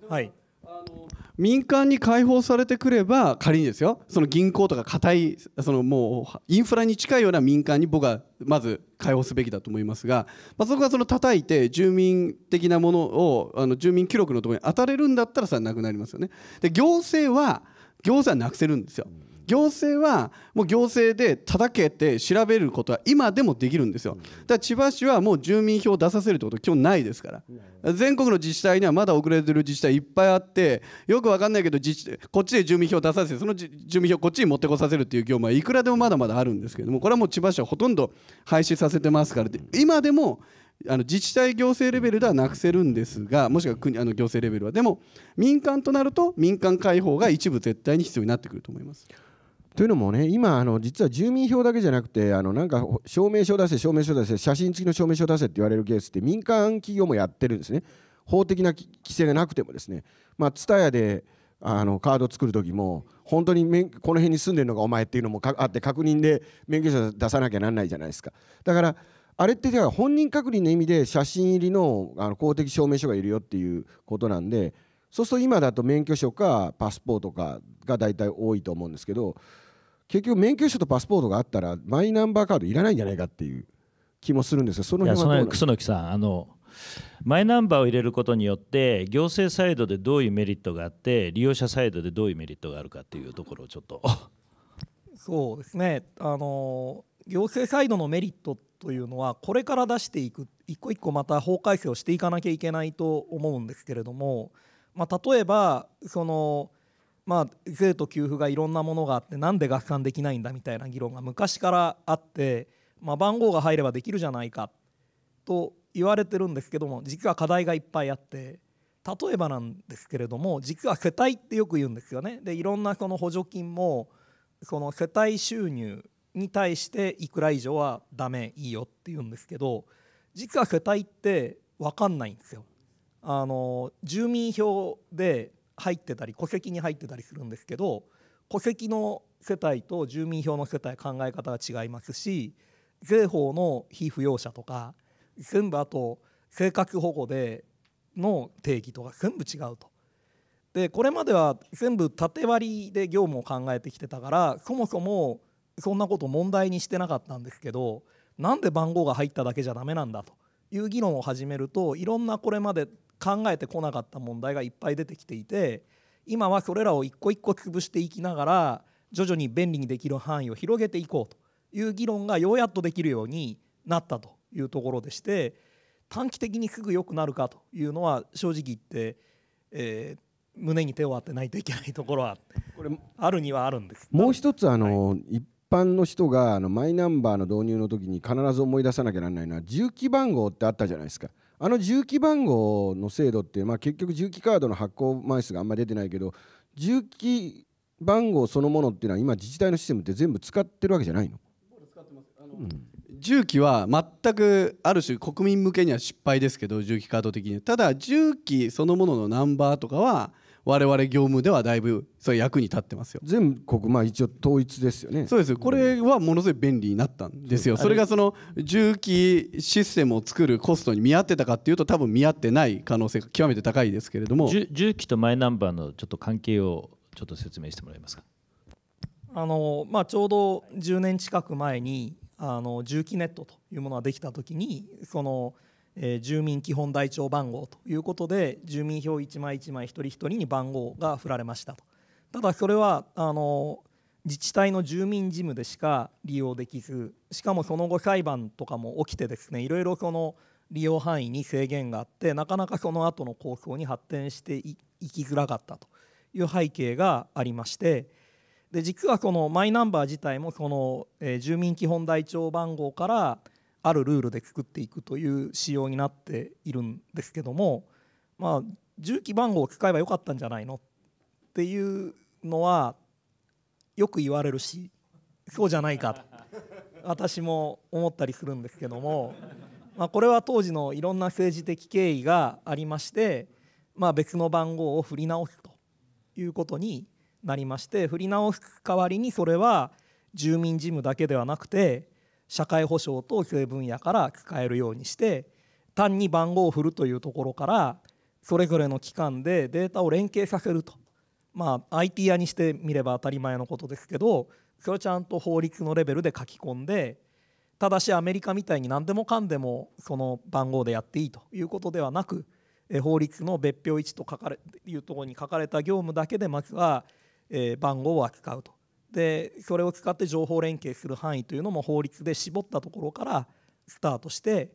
うん、はいあの民間に開放されてくれば仮にですよその銀行とか固いそのもうインフラに近いような民間に僕はまず開放すべきだと思いますが、まあ、そこがその叩いて住民的なものをあの住民記録のところに当たれるんだったらさなくなりますよね。で行政は行政はなくせるんですよ。うん行政はもう行政で叩けて調べることは今でもできるんですよだから千葉市はもう住民票を出させるってこと基本ないですから全国の自治体にはまだ遅れてる自治体いっぱいあってよく分かんないけど自治こっちで住民票を出させてその住民票をこっちに持ってこさせるっていう業務はいくらでもまだまだあるんですけれどもこれはもう千葉市はほとんど廃止させてますから今でもあの自治体行政レベルではなくせるんですがもしくは国あの行政レベルはでも民間となると民間開放が一部絶対に必要になってくると思います。というのもね、今、あの実は住民票だけじゃなくて、あのなんか証明書出せ、証明書出せ、写真付きの証明書出せって言われるケースって、民間企業もやってるんですね、法的な規制がなくてもですね、まあ、TSUTAYA であのカード作る時も、本当にこの辺に住んでるのがお前っていうのもあって、確認で免許証出さなきゃなんないじゃないですか。だからあれってだから本人確認の意味で写真入りのあの公的証明書がいるよっていうことなんでそうすると今だと免許証かパスポートかが大体多いと思うんですけど結局免許証とパスポートがあったらマイナンバーカードいらないんじゃないかっていう気もするんですがその辺はどう楠木さんあのマイナンバーを入れることによって行政サイドでどういうメリットがあって利用者サイドでどういうメリットがあるかっていうところをちょっとそうですねあの行政サイドのメリットというのはこれから出していく一個一個また法改正をしていかなきゃいけないと思うんですけれども、まあ、例えばそのまあ、税と給付がいろんなものがあってなんで合算できないんだみたいな議論が昔からあって、まあ、番号が入ればできるじゃないかと言われてるんですけども実は課題がいっぱいあって例えばなんですけれども実は世帯ってよく言うんですよね。でいろんなこの補助金もその世帯収入に対していくら以上はダメいいよって言うんですけど実は世帯って分かんないんですよ。あの住民票で入ってたり戸籍に入ってたりするんですけど戸籍の世帯と住民票の世帯考え方が違いますし税法の被扶養者とか全部あと生活保護での定義とか全部違うと。でこれまでは全部縦割りで業務を考えてきてたからそもそもそんなこと問題にしてなかったんですけどなんで番号が入っただけじゃダメなんだという議論を始めるといろんなこれまで考えてこなかった問題がいっぱい出てきていて今はそれらを一個一個潰していきながら徐々に便利にできる範囲を広げていこうという議論がようやっとできるようになったというところでして短期的にすぐ良くなるかというのは正直言って、えー、胸に手を当てないといけないところはこれあるにはあるんですもう一つあの、はい、一般の人があのマイナンバーの導入の時に必ず思い出さなきゃならないのは重機番号ってあったじゃないですか。あの重機番号の制度って、まあ、結局重機カードの発行枚数があんまり出てないけど重機番号そのものっていうのは今自治体のシステムって全部使ってるわけじゃないの重機は全くある種国民向けには失敗ですけど重機カード的にただ重機そのもののナンバーとかは我々業務ではだいぶそれ役に立ってますよ全国まあ一応統一ですよねそうですこれはものすごい便利になったんですよそれがその重機システムを作るコストに見合ってたかっていうと多分見合ってない可能性が極めて高いですけれども重機とマイナンバーのちょっと関係をちょっと説明してもらえますかあの、まあ、ちょうど10年近く前にあの重機ネットというものができたときにそのえー、住民基本台帳番号ということで住民票1枚1枚一人一人に番号が振られましたとただそれはあの自治体の住民事務でしか利用できずしかもその後裁判とかも起きてですねいろいろその利用範囲に制限があってなかなかその後の構想に発展していきづらかったという背景がありましてで実はこのマイナンバー自体もその、えー、住民基本台帳番号からあるルールで作っていくという仕様になっているんですけどもまあ重機番号を使えばよかったんじゃないのっていうのはよく言われるしそうじゃないかと私も思ったりするんですけども、まあ、これは当時のいろんな政治的経緯がありまして、まあ、別の番号を振り直すということになりまして振り直す代わりにそれは住民事務だけではなくて社会保障と教育分野から使えるようにして単に番号を振るというところからそれぞれの機関でデータを連携させるとまあ IT 屋にしてみれば当たり前のことですけどそれをちゃんと法律のレベルで書き込んでただしアメリカみたいに何でもかんでもその番号でやっていいということではなく法律の別表1と書かれいうところに書かれた業務だけでまずは番号を扱うとでそれを使って情報連携する範囲というのも法律で絞ったところからスタートして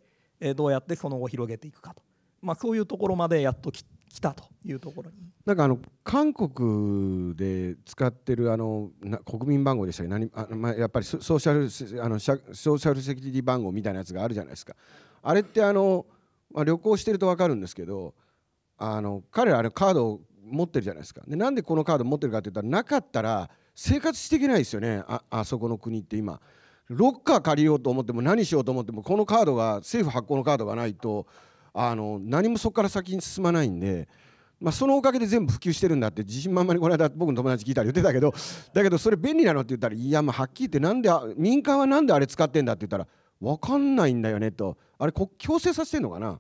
どうやってその後広げていくかと、まあ、そういうところまでやっときたというところになんかあの韓国で使ってるあの国民番号でしたっけ何あ、まあ、やっぱりソーシャルあのソーシャルセキュリティ番号みたいなやつがあるじゃないですかあれってあの、まあ、旅行してると分かるんですけどあの彼らあれカードを持ってるじゃないですかでなんでこのカード持ってるかって言ったらなかったら生活していけないですよねああそこの国って今ロッカー借りようと思っても何しようと思ってもこのカードが政府発行のカードがないとあの何もそこから先に進まないんで。まあ、そのおかげで全部普及してるんだって自信満々にこの間僕の友達聞いたら言ってたけどだけどそれ便利なのって言ったらいやまあはっきり言ってなんで民間はなんであれ使ってんだって言ったら分かんないんだよねとあれ強制させてんのかな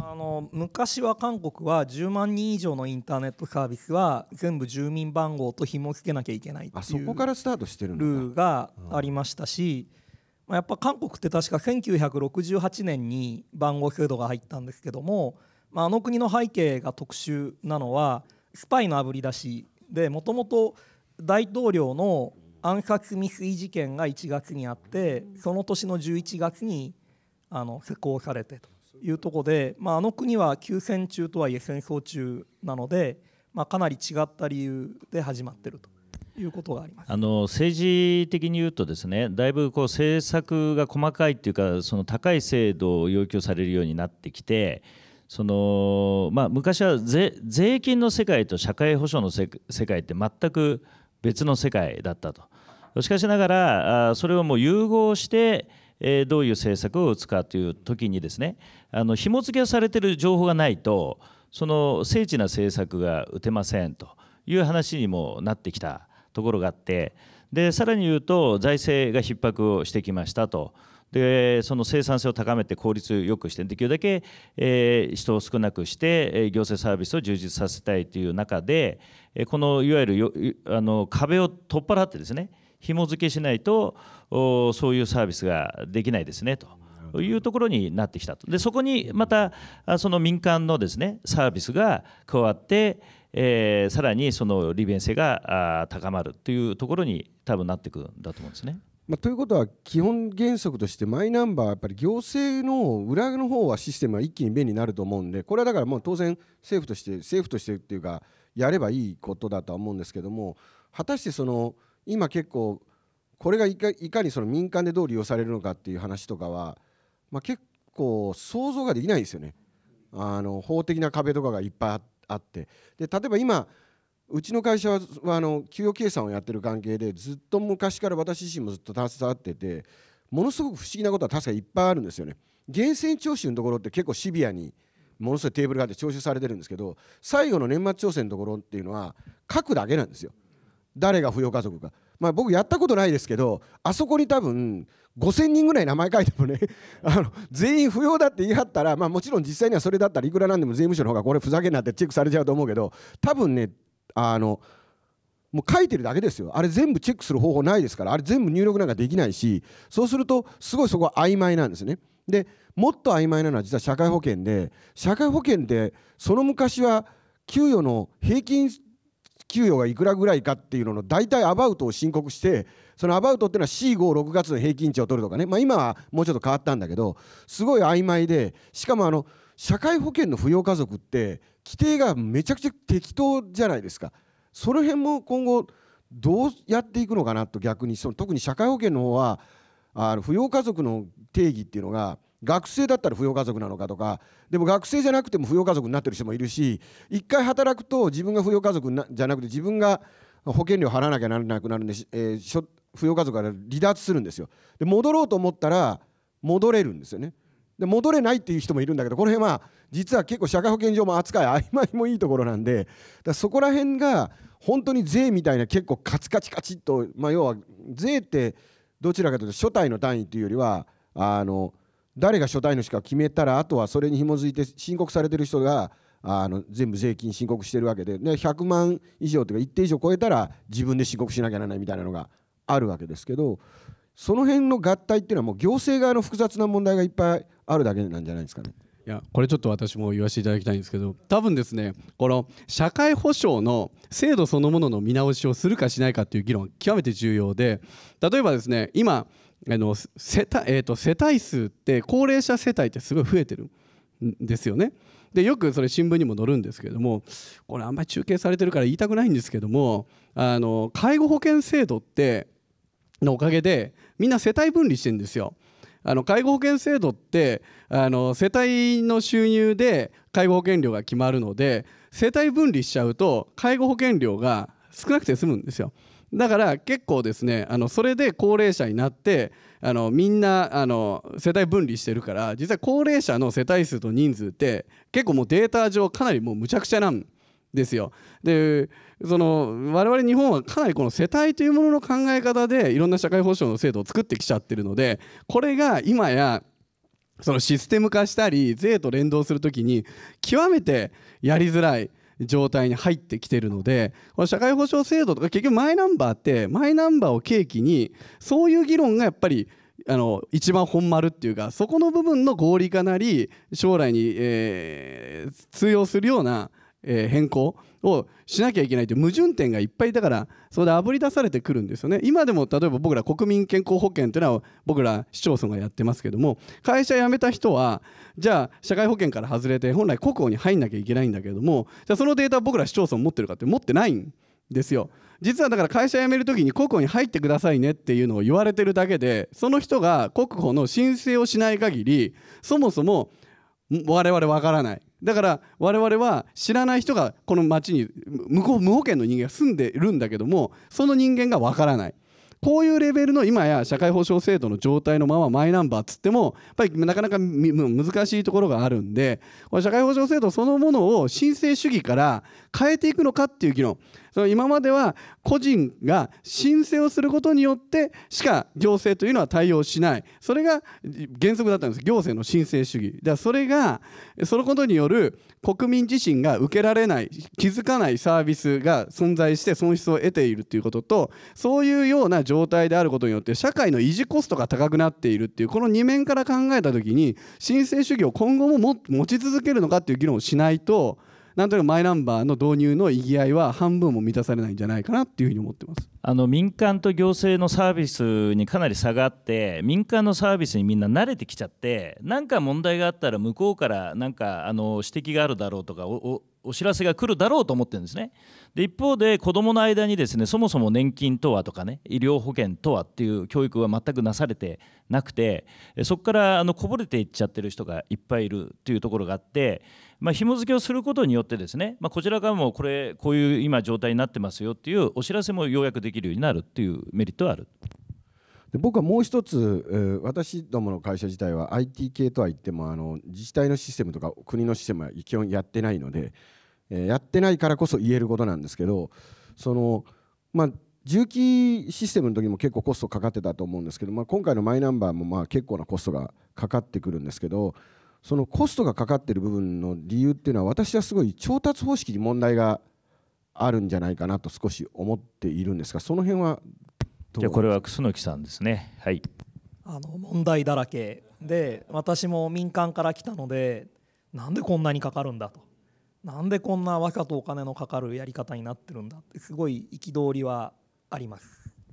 あの昔は韓国は10万人以上のインターネットサービスは全部住民番号と紐付けなきゃいけないっていうルールがありましたし、まあ、やっぱ韓国って確か1968年に番号制度が入ったんですけども、まあ、あの国の背景が特殊なのはスパイのあぶり出しでもともと大統領の暗殺未遂事件が1月にあってその年の11月にあの施行されてと。いうとこで、まあ、あの国は休戦中とはいえ戦争中なので、まあ、かなり違った理由で始まっていると。いうことがありますあの政治的に言うとですねだいぶこう政策が細かいっていうかその高い制度を要求されるようになってきてその、まあ、昔は税税金の世界と社会保障の世界って全く別の世界だったと。しかしながらあそれをもう融合してえどういう政策を打つかという時にですねあの紐付けされている情報がないとその精緻な政策が打てませんという話にもなってきたところがあってでさらに言うと財政が逼迫をしてきましたと。でその生産性を高めて効率よくしてできるだけ、えー、人を少なくして、えー、行政サービスを充実させたいという中で、えー、このいわゆるあの壁を取っ払ってですね紐付けしないとそういうサービスができないですねと。いうところになってきたとでそこにまたその民間のですねサービスが加わって、えー、さらにその利便性が高まるというところに多分なってくるんだと思うんですね。まあ、ということは基本原則としてマイナンバーやっぱり行政の裏の方はシステムは一気に便利になると思うんでこれはだからもう当然政府として政府としてっていうかやればいいことだとは思うんですけども果たしてその今結構これがいかにその民間でどう利用されるのかっていう話とかは、まあ、結構想像ができないですよね。あの法的な壁とかがいっぱいあってで例えば今うちの会社はあの給与計算をやってる関係でずっと昔から私自身もずっと携わっててものすごく不思議なことは確かにいっぱいあるんですよね。源泉徴収のところって結構シビアにものすごいテーブルがあって徴収されてるんですけど最後の年末調整のところっていうのは書くだけなんですよ誰が扶養家族かまあ、僕やったことないですけどあそこに多分5000人ぐらい名前書いてもね [laughs] あの全員不要だって言い張ったら、まあ、もちろん実際にはそれだったらいくらなんでも税務署の方がこれふざけんなってチェックされちゃうと思うけど多分ねあのもう書いてるだけですよあれ全部チェックする方法ないですからあれ全部入力なんかできないしそうするとすごいそこは曖昧なんですね。でもっと曖昧なのは実は社会保険で社会保険ってその昔は給与の平均給与がいくらぐらいかっていうのの大体アバウトを申告してそのアバウトっていうのは C56 月の平均値を取るとかね、まあ、今はもうちょっと変わったんだけどすごい曖昧でしかもあの社会保険の扶養家族って規定がめちゃくちゃ適当じゃないですか。その辺も今後どうやっていくのかなと逆にその特に社会保険の方はあの扶養家族の定義っていうのが学生だったら扶養家族なのかとかでも学生じゃなくても扶養家族になってる人もいるし一回働くと自分が扶養家族なじゃなくて自分が保険料払わなきゃならなくなるんで、えー、しょ扶養家族から離脱するんですよで戻ろうと思ったら戻れるんですよねで戻れないっていう人もいるんだけどこの辺は実は結構社会保険上も扱い曖昧もいいところなんでだそこら辺が本当に税みたいな結構カチカチカチっと、まあ、要は税ってどちらかというと所帯の単位というよりはあの誰が初代主か決めたらあとはそれに紐づいて申告されてる人があの全部税金申告してるわけでで100万以上というか一定以上超えたら自分で申告しなきゃならないみたいなのがあるわけですけどその辺の合体っていうのはもう行政側の複雑な問題がいっぱいあるだけなんじゃないですかね。いやこれちょっと私も言わせていただきたいんですけど多分ですねこの社会保障の制度そのものの見直しをするかしないかっていう議論極めて重要で例えばですね今あの世帯えー、と世帯数って高齢者世帯ってすごい増えてるんですよね。でよくそれ新聞にも載るんですけれどもこれあんまり中継されてるから言いたくないんですけどもあの介護保険制度ってのおかげでみんな世帯分離してるんですよ。あの介護保険制度ってあの世帯の収入で介護保険料が決まるので世帯分離しちゃうと介護保険料が少なくて済むんですよ。だから結構ですねあのそれで高齢者になってあのみんなあの世帯分離してるから実は高齢者の世帯数と人数って結構もうデータ上かなりもうむちゃくちゃなんですよ。でその我々日本はかなりこの世帯というものの考え方でいろんな社会保障の制度を作ってきちゃってるのでこれが今やそのシステム化したり税と連動する時に極めてやりづらい。状態に入ってきてるのでこの社会保障制度とか結局マイナンバーってマイナンバーを契機にそういう議論がやっぱりあの一番本丸っていうかそこの部分の合理化なり将来に、えー、通用するような、えー、変更をしなきゃいけないって矛盾点がいっぱいだからそれであぶり出されてくるんですよね今でも例えば僕ら国民健康保険というのは僕ら市町村がやってますけども会社辞めた人はじゃあ社会保険から外れて本来国保に入んなきゃいけないんだけどもじゃあそのデータ僕ら市町村持ってるかって持ってないんですよ実はだから会社辞める時に国保に入ってくださいねっていうのを言われてるだけでその人が国保の申請をしない限りそもそも我々わからないだから我々は知らない人がこの町に無保険の人間が住んでるんだけどもその人間がわからないこういうレベルの今や社会保障制度の状態のままマイナンバーつってもやっぱりなかなか難しいところがあるんで社会保障制度そのものを申請主義から変えていくのかっていう議論その今までは個人が申請をすることによってしか行政というのは対応しないそれが原則だったんです行政の申請主義だそれがそのことによる国民自身が受けられない気づかないサービスが存在して損失を得ているということとそういうような状態であることによって社会の維持コストが高くなっているっていうこの2面から考えた時に申請主義を今後も持ち続けるのかっていう議論をしないと。なんとなくマイナンバーの導入の意義合いは半分も満たされないんじゃないかなっていうふうに思ってますあの民間と行政のサービスにかなり差があって民間のサービスにみんな慣れてきちゃって何か問題があったら向こうからなんかあの指摘があるだろうとかおお知らせが来るだろうと思ってるんですね。で一方で子どもの間にですねそもそも年金とはとかね医療保険とはっていう教育は全くなされてなくてそこからあのこぼれていっちゃってる人がいっぱいいるというところがあってまあ、紐付けをすることによってですね、まあ、こちら側もこれこういう今状態になってますよっていうお知らせもようやくできるようになるっていうメリットはある。で僕はもう一つ、私どもの会社自体は IT 系とは言ってもあの自治体のシステムとか国のシステムは基本やってないので、えやってないからこそ言えることなんですけどそのまあ重機システムの時も結構コストかかってたと思うんですけど、まあ、今回のマイナンバーもまあ結構なコストがかかってくるんですけどそのコストがかかっている部分の理由っていうのは私はすごい調達方式に問題があるんじゃないかなと少し思っているんですがその辺はじゃこれは楠木さんですね。はい、あの問題だらけで私も民間から来たのでなんでこんなにかかるんだとなんでこんな若とお金のかかるやり方になってるんだってすごい憤りはあります。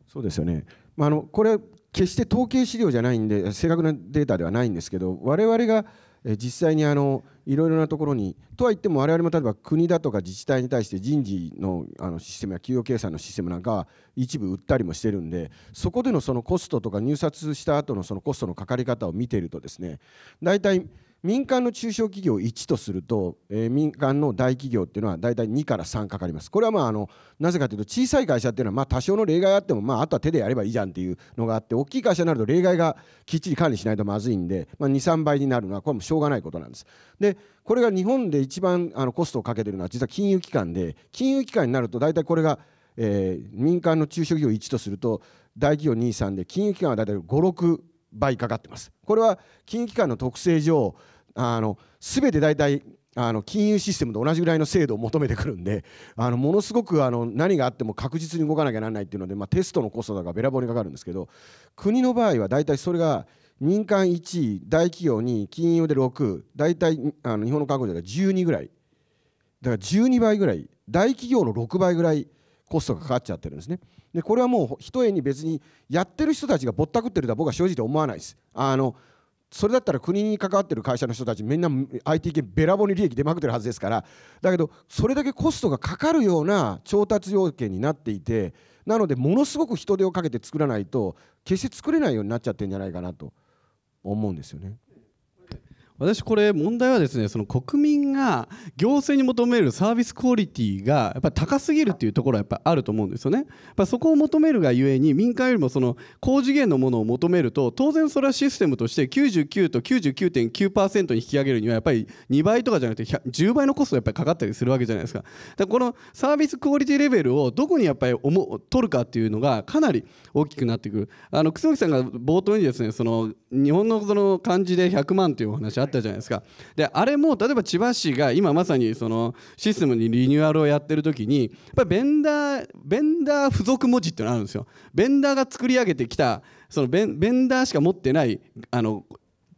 そうですよね、まあ、あのこれ決して統計資料じゃないんで正確なデータではないんですけど我々が実際にあのいろいろなところにとは言っても我々も例えば国だとか自治体に対して人事のあのシステムや給与計算のシステムなんかは一部売ったりもしてるんでそこでのそのコストとか入札した後のそのコストのかかり方を見ているとですね大体民間の中小企業を1とすると、えー、民間の大企業っていうのは大体2から3かかります。これはまああのなぜかというと小さい会社っていうのはまあ多少の例外あっても、まあ、あとは手でやればいいじゃんっていうのがあって大きい会社になると例外がきっちり管理しないとまずいんで、まあ、23倍になるのはこれもしょうがないことなんです。でこれが日本で一番あのコストをかけてるのは実は金融機関で金融機関になると大体これが、えー、民間の中小企業1とすると大企業23で金融機関は大体56倍かかってます。これは金融機関の特性上あの全て大体あの金融システムと同じぐらいの精度を求めてくるんであのものすごくあの何があっても確実に動かなきゃならないっていうので、まあ、テストのコストだかべらぼうにかかるんですけど国の場合は大体それが民間1位大企業2位金融で6大体あの日本の観光庁は12ぐらいだから12倍ぐらい大企業の6倍ぐらいコストがかかっちゃってるんですねでこれはもうひとえに別にやってる人たちがぼったくってるとは僕は正直思わないですあのそれだったら国に関わってる会社の人たちみんな IT 系べらぼうに利益出まくってるはずですからだけどそれだけコストがかかるような調達要件になっていてなのでものすごく人手をかけて作らないと決して作れないようになっちゃってるんじゃないかなと思うんですよね。私これ問題はですねその国民が行政に求めるサービスクオリティがやっぱり高すぎるっていうところはやっぱあると思うんですよね。やっぱそこを求めるがゆえに民間よりもその高次元のものを求めると当然それはシステムとして99と99.9%に引き上げるにはやっぱり2倍とかじゃなくて10倍のコストがやっぱりかかったりするわけじゃないですか。だこのサービスクオリティレベルをどこにやっぱり取るかっていうのがかなり大きくなってくる。あの楠木さんが冒頭にですねその日本のその漢字で100万というお話あっったじゃないですかであれも例えば千葉市が今まさにそのシステムにリニューアルをやってる時にやっぱりベンダーベンダー付属文字ってのあるんですよベンダーが作り上げてきたそのベンベンダーしか持ってないあの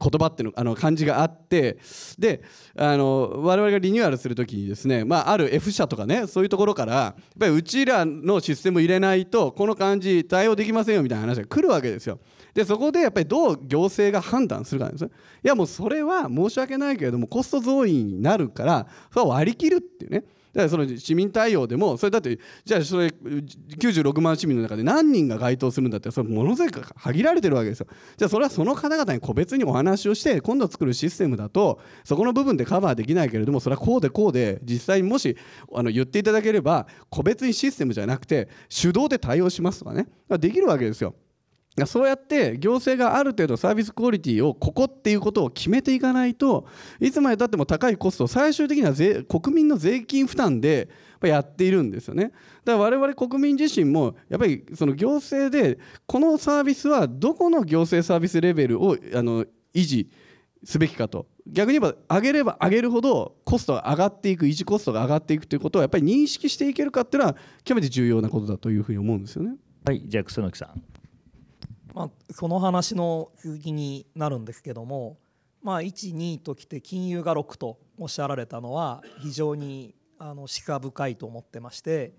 言葉っていうのあの漢字があってであの我々がリニューアルする時にですね、まあ、ある F 社とかねそういうところからやっぱりうちらのシステム入れないとこの漢字対応できませんよみたいな話が来るわけですよ。でそこでやっぱりどう行政が判断するかなんですねいやもうそれは申し訳ないけれどもコスト増員になるからそれは割り切るっていうねだからその市民対応でもそれだってじゃあそれ96万市民の中で何人が該当するんだってそれものすごく限られてるわけですよじゃあそれはその方々に個別にお話をして今度作るシステムだとそこの部分でカバーできないけれどもそれはこうでこうで実際にもしあの言っていただければ個別にシステムじゃなくて手動で対応しますとかねできるわけですよ。そうやって行政がある程度サービスクオリティをここっていうことを決めていかないといつまでたっても高いコストを最終的には税国民の税金負担でやっているんですよねだから我々国民自身もやっぱりその行政でこのサービスはどこの行政サービスレベルをあの維持すべきかと逆に言えば上げれば上げるほどコストが上がっていく維持コストが上がっていくということをやっぱり認識していけるかっていうのは極めて重要なことだというふうに思うんですよね。はいじゃあ楠木さんまあ、その話の続きになるんですけども、まあ、1、2ときて金融が6とおっしゃられたのは非常にあの視深いと思ってまして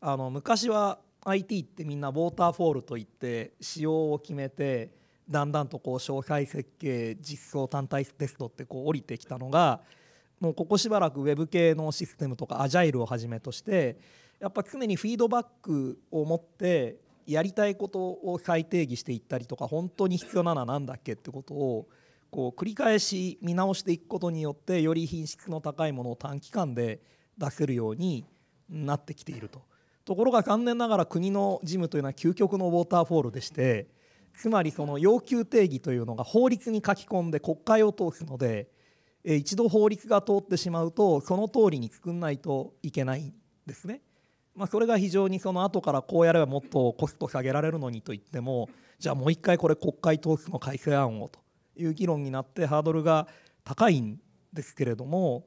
あの昔は IT ってみんなウォーターフォールといって仕様を決めてだんだんとこう詳細設計実装単体テストってこう降りてきたのがもうここしばらく Web 系のシステムとかアジャイルをはじめとしてやっぱ常にフィードバックを持ってやりたいことを再定義していったりとか本当に必要なのは何だっけってことをこう繰り返し見直していくことによってより品質の高いものを短期間で出せるようになってきていると。ところが残念ながら国の事務というのは究極のウォーターフォールでしてつまりその要求定義というのが法律に書き込んで国会を通すので一度法律が通ってしまうとその通りに作んないといけないんですね。まあ、それが非常にその後からこうやればもっとコスト下げられるのにと言ってもじゃあもう一回これ国会統一の改正案をという議論になってハードルが高いんですけれども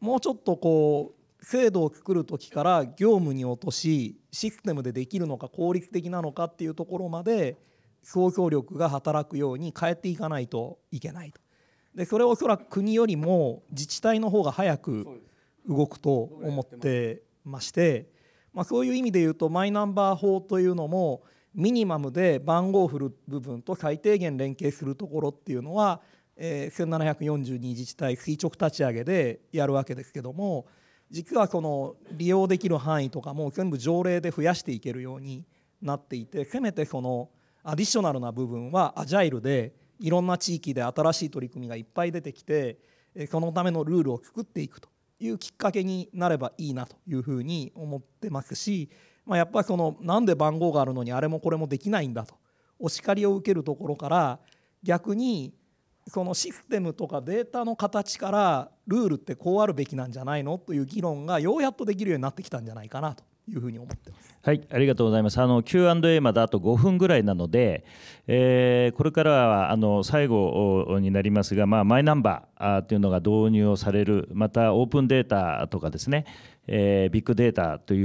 もうちょっとこう制度を作る時から業務に落としシステムでできるのか効率的なのかっていうところまで想像力が働くように変えていかないといけないと。でそれをおそらく国よりも自治体の方が早く動くと思ってまして。まあ、そういう意味で言うとマイナンバー法というのもミニマムで番号を振る部分と最低限連携するところっていうのは、えー、1742自治体垂直立ち上げでやるわけですけども実はその利用できる範囲とかも全部条例で増やしていけるようになっていてせめてそのアディショナルな部分はアジャイルでいろんな地域で新しい取り組みがいっぱい出てきてそのためのルールを作っていくというきっかけになればいいなというふうに思ってますし、まあ、やっぱりそのなんで番号があるのにあれもこれもできないんだとお叱りを受けるところから逆にそのシステムとかデータの形からルールってこうあるべきなんじゃないのという議論がようやっとできるようになってきたんじゃないかなというふうに思ってます。はい、ありがとうございます。あの Q&A まであと5分ぐらいなので、えー、これからはあの最後になりますが、まあ、マイナンバーというのが導入をされる、またオープンデータとかですね、えー、ビッグデータとい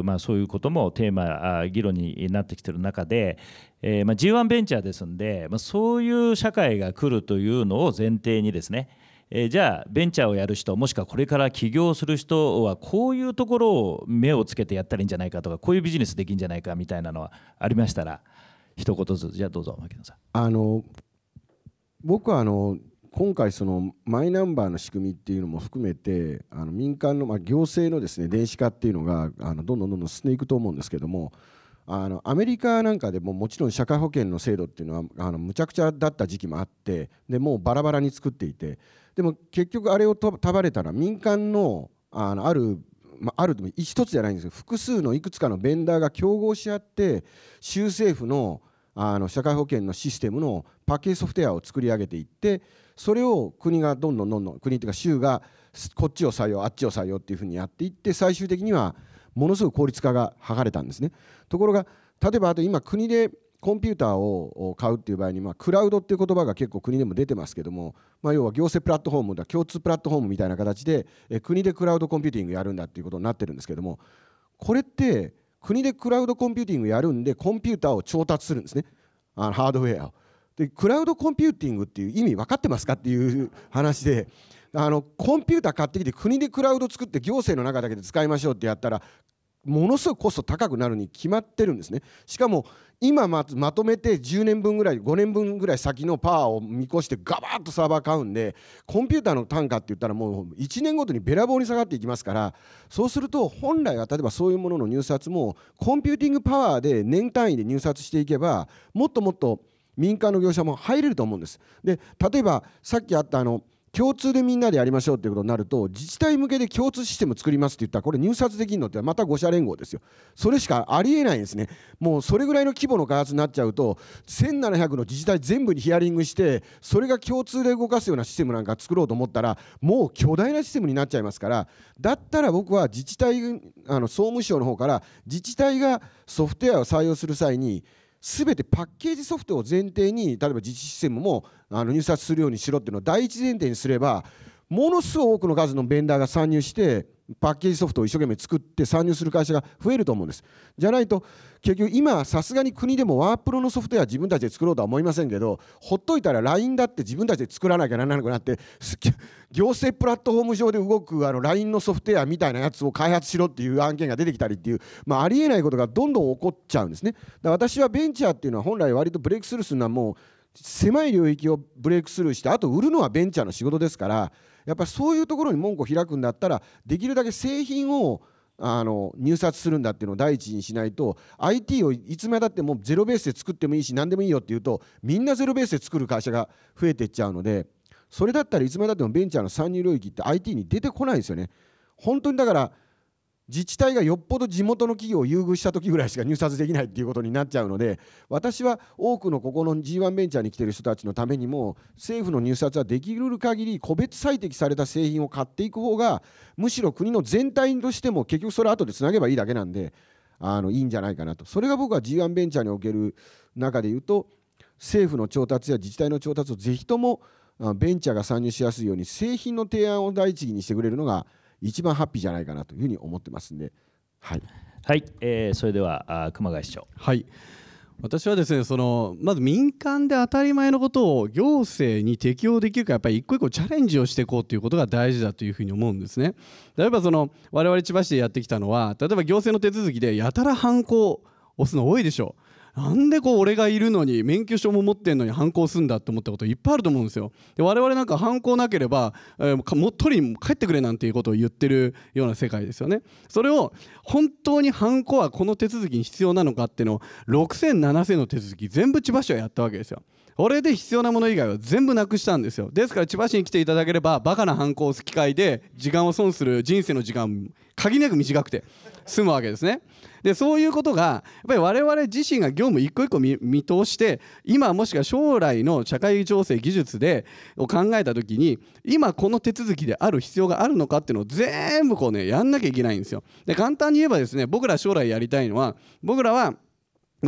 う、まあ、そういうこともテーマ議論になってきてる中で、えー、まあ、G1 ベンチャーですんで、まあ、そういう社会が来るというのを前提にですね。えー、じゃあベンチャーをやる人もしくはこれから起業する人はこういうところを目をつけてやったらいいんじゃないかとかこういうビジネスできるんじゃないかみたいなのはありましたら一言ずつじゃあどうぞ牧野さん。あの僕はあの今回そのマイナンバーの仕組みっていうのも含めてあの民間のまあ行政のですね電子化っていうのがあのどんどんどんどん進んでいくと思うんですけどもあのアメリカなんかでももちろん社会保険の制度っていうのはあのむちゃくちゃだった時期もあってでもうバラバラに作っていてでも結局あれを束ねたら民間のあのあるまあ、ある一つじゃないんですけど複数のいくつかのベンダーが競合し合って州政府のあの社会保険のシステムのパッケージソフトウェアを作り上げていってそれを国がどんどんどんどん国というか州がこっちを採用あっちを採用っていうふうにやっていって最終的にはものすごく効率化が図れたんですねところが例えばあと今国でコンピューターを買うっていう場合に、まあ、クラウドっていう言葉が結構国でも出てますけども、まあ、要は行政プラットフォームだ共通プラットフォームみたいな形でえ国でクラウドコンピューティングやるんだっていうことになってるんですけどもこれって国でクラウドコンピューティングやるんでコンピューターを調達するんですねあのハードウェアを。でクラウドコンピューティングっていう意味分かってますかっていう話であのコンピューター買ってきて国でクラウド作って行政の中だけで使いましょうってやったらものすごいコスト高くなるに決まってるんですねしかも今まとめて10年分ぐらい5年分ぐらい先のパワーを見越してガバッとサーバー買うんでコンピューターの単価って言ったらもう1年ごとにべらぼうに下がっていきますからそうすると本来は例えばそういうものの入札もコンピューティングパワーで年単位で入札していけばもっともっと民間の業者も入れると思うんです。で例えばさっきあったあの共通でみんなでやりましょうっていうことになると自治体向けで共通システム作りますって言ったらこれ入札できるのってまた5社連合ですよそれしかありえないんですねもうそれぐらいの規模の開発になっちゃうと1700の自治体全部にヒアリングしてそれが共通で動かすようなシステムなんか作ろうと思ったらもう巨大なシステムになっちゃいますからだったら僕は自治体あの総務省の方から自治体がソフトウェアを採用する際に全てパッケージソフトを前提に例えば自治システムもあの入札するようにしろっていうのを第一前提にすればものすごい多くの数のベンダーが参入してパッケージソフトを一生懸命作って参入する会社が増えると思うんですじゃないと結局今さすがに国でもワープロのソフトウェア自分たちで作ろうとは思いませんけどほっといたら LINE だって自分たちで作らなきゃならなくなって行政プラットフォーム上で動くあの LINE のソフトウェアみたいなやつを開発しろっていう案件が出てきたりっていう、まあ、ありえないことがどんどん起こっちゃうんですねだ私はベンチャーっていうのは本来割とブレイクスルーするのはもう狭い領域をブレイクスルーしてあと売るのはベンチャーの仕事ですからやっぱりそういうところに門戸開くんだったらできるだけ製品をあの入札するんだっていうのを第一にしないと IT をいつまでたってもうゼロベースで作ってもいいし何でもいいよっていうとみんなゼロベースで作る会社が増えていっちゃうのでそれだったらいつまでたってもベンチャーの参入領域って IT に出てこないですよね。本当にだから自治体がよっぽど地元の企業を優遇した時ぐらいしか入札できないっていうことになっちゃうので私は多くのここの G1 ベンチャーに来てる人たちのためにも政府の入札はできる限り個別最適された製品を買っていく方がむしろ国の全体としても結局それ後でつなげばいいだけなんであのいいんじゃないかなとそれが僕は G1 ベンチャーにおける中で言うと政府の調達や自治体の調達をぜひともベンチャーが参入しやすいように製品の提案を第一義にしてくれるのが一番ハッピーじゃないかなというふうに思ってますんで、はい、はい、えー、それではあ熊谷市長。はい私はですねそのまず民間で当たり前のことを行政に適用できるかやっぱり一個一個チャレンジをしていこうということが大事だというふうに思うんですね例えばその我々千葉市でやってきたのは例えば行政の手続きでやたら犯行を押すの多いでしょうなんでこう俺がいるのに免許証も持ってんのに反抗するんだって思ったこといっぱいあると思うんですよで我々なんか反抗なければ、えー、も取りに帰ってくれなんていうことを言ってるような世界ですよねそれを本当に反抗はこの手続きに必要なのかっていうのを60007000の手続き全部千葉市はやったわけですよ俺で必要なもの以外は全部なくしたんですよですから千葉市に来ていただければバカな犯行を機会で時間を損する人生の時間限りなく短くて済むわけですねでそういうことがやっぱり我々自身が業務一個一個見通して今もしくは将来の社会情勢技術でを考えた時に今この手続きである必要があるのかっていうのを全部こうねやんなきゃいけないんですよで簡単に言えばですね僕ら将来やりたいのは僕らは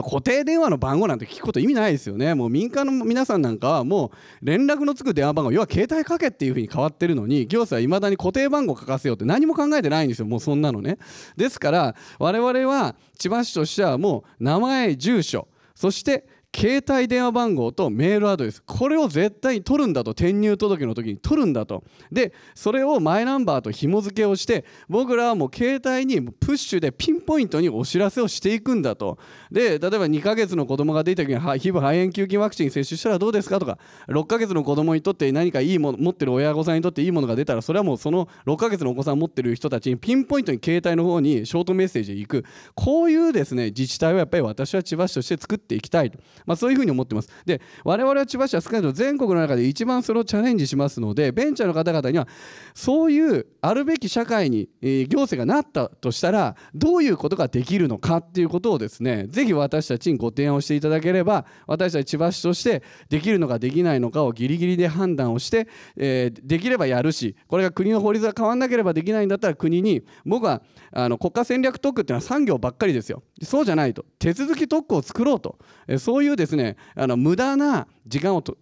固定電話の番号なんて聞くこと意味ないですよね。もう民間の皆さんなんかはもう連絡のつく電話番号、要は携帯かけっていうふうに変わってるのに、行政はいまだに固定番号書かせようって何も考えてないんですよ、もうそんなのね。ですから、我々は千葉市としてはもう名前、住所、そして携帯電話番号とメールアドレスこれを絶対に取るんだと転入届の時に取るんだとでそれをマイナンバーと紐付けをして僕らはもう携帯にプッシュでピンポイントにお知らせをしていくんだとで例えば2ヶ月の子供が出た時に皮膚肺炎球菌ワクチン接種したらどうですかとか6ヶ月の子供にとって何かいいもの持ってる親御さんにとっていいものが出たらそれはもうその6ヶ月のお子さん持ってる人たちにピンポイントに携帯の方にショートメッセージで行くこういうですね自治体をやっぱり私は千葉市として作っていきたいとまあ、そういうふうに思ってます。で、我々は千葉市は少なくとも全国の中で一番それをチャレンジしますので、ベンチャーの方々には、そういうあるべき社会に、え行政がなったとしたら、どういうことができるのかっていうことをですね、ぜひ私たちにご提案をしていただければ、私たち千葉市としてできるのかできないのかをギリギリで判断をして、えー、できればやるし、これが国の法律が変わらなければできないんだったら国に、僕はあの国家戦略特区っていうのは産業ばっかりですよ。そうじゃないと。手続き特区を作ろうと。えそういうですねあの無駄な時間をと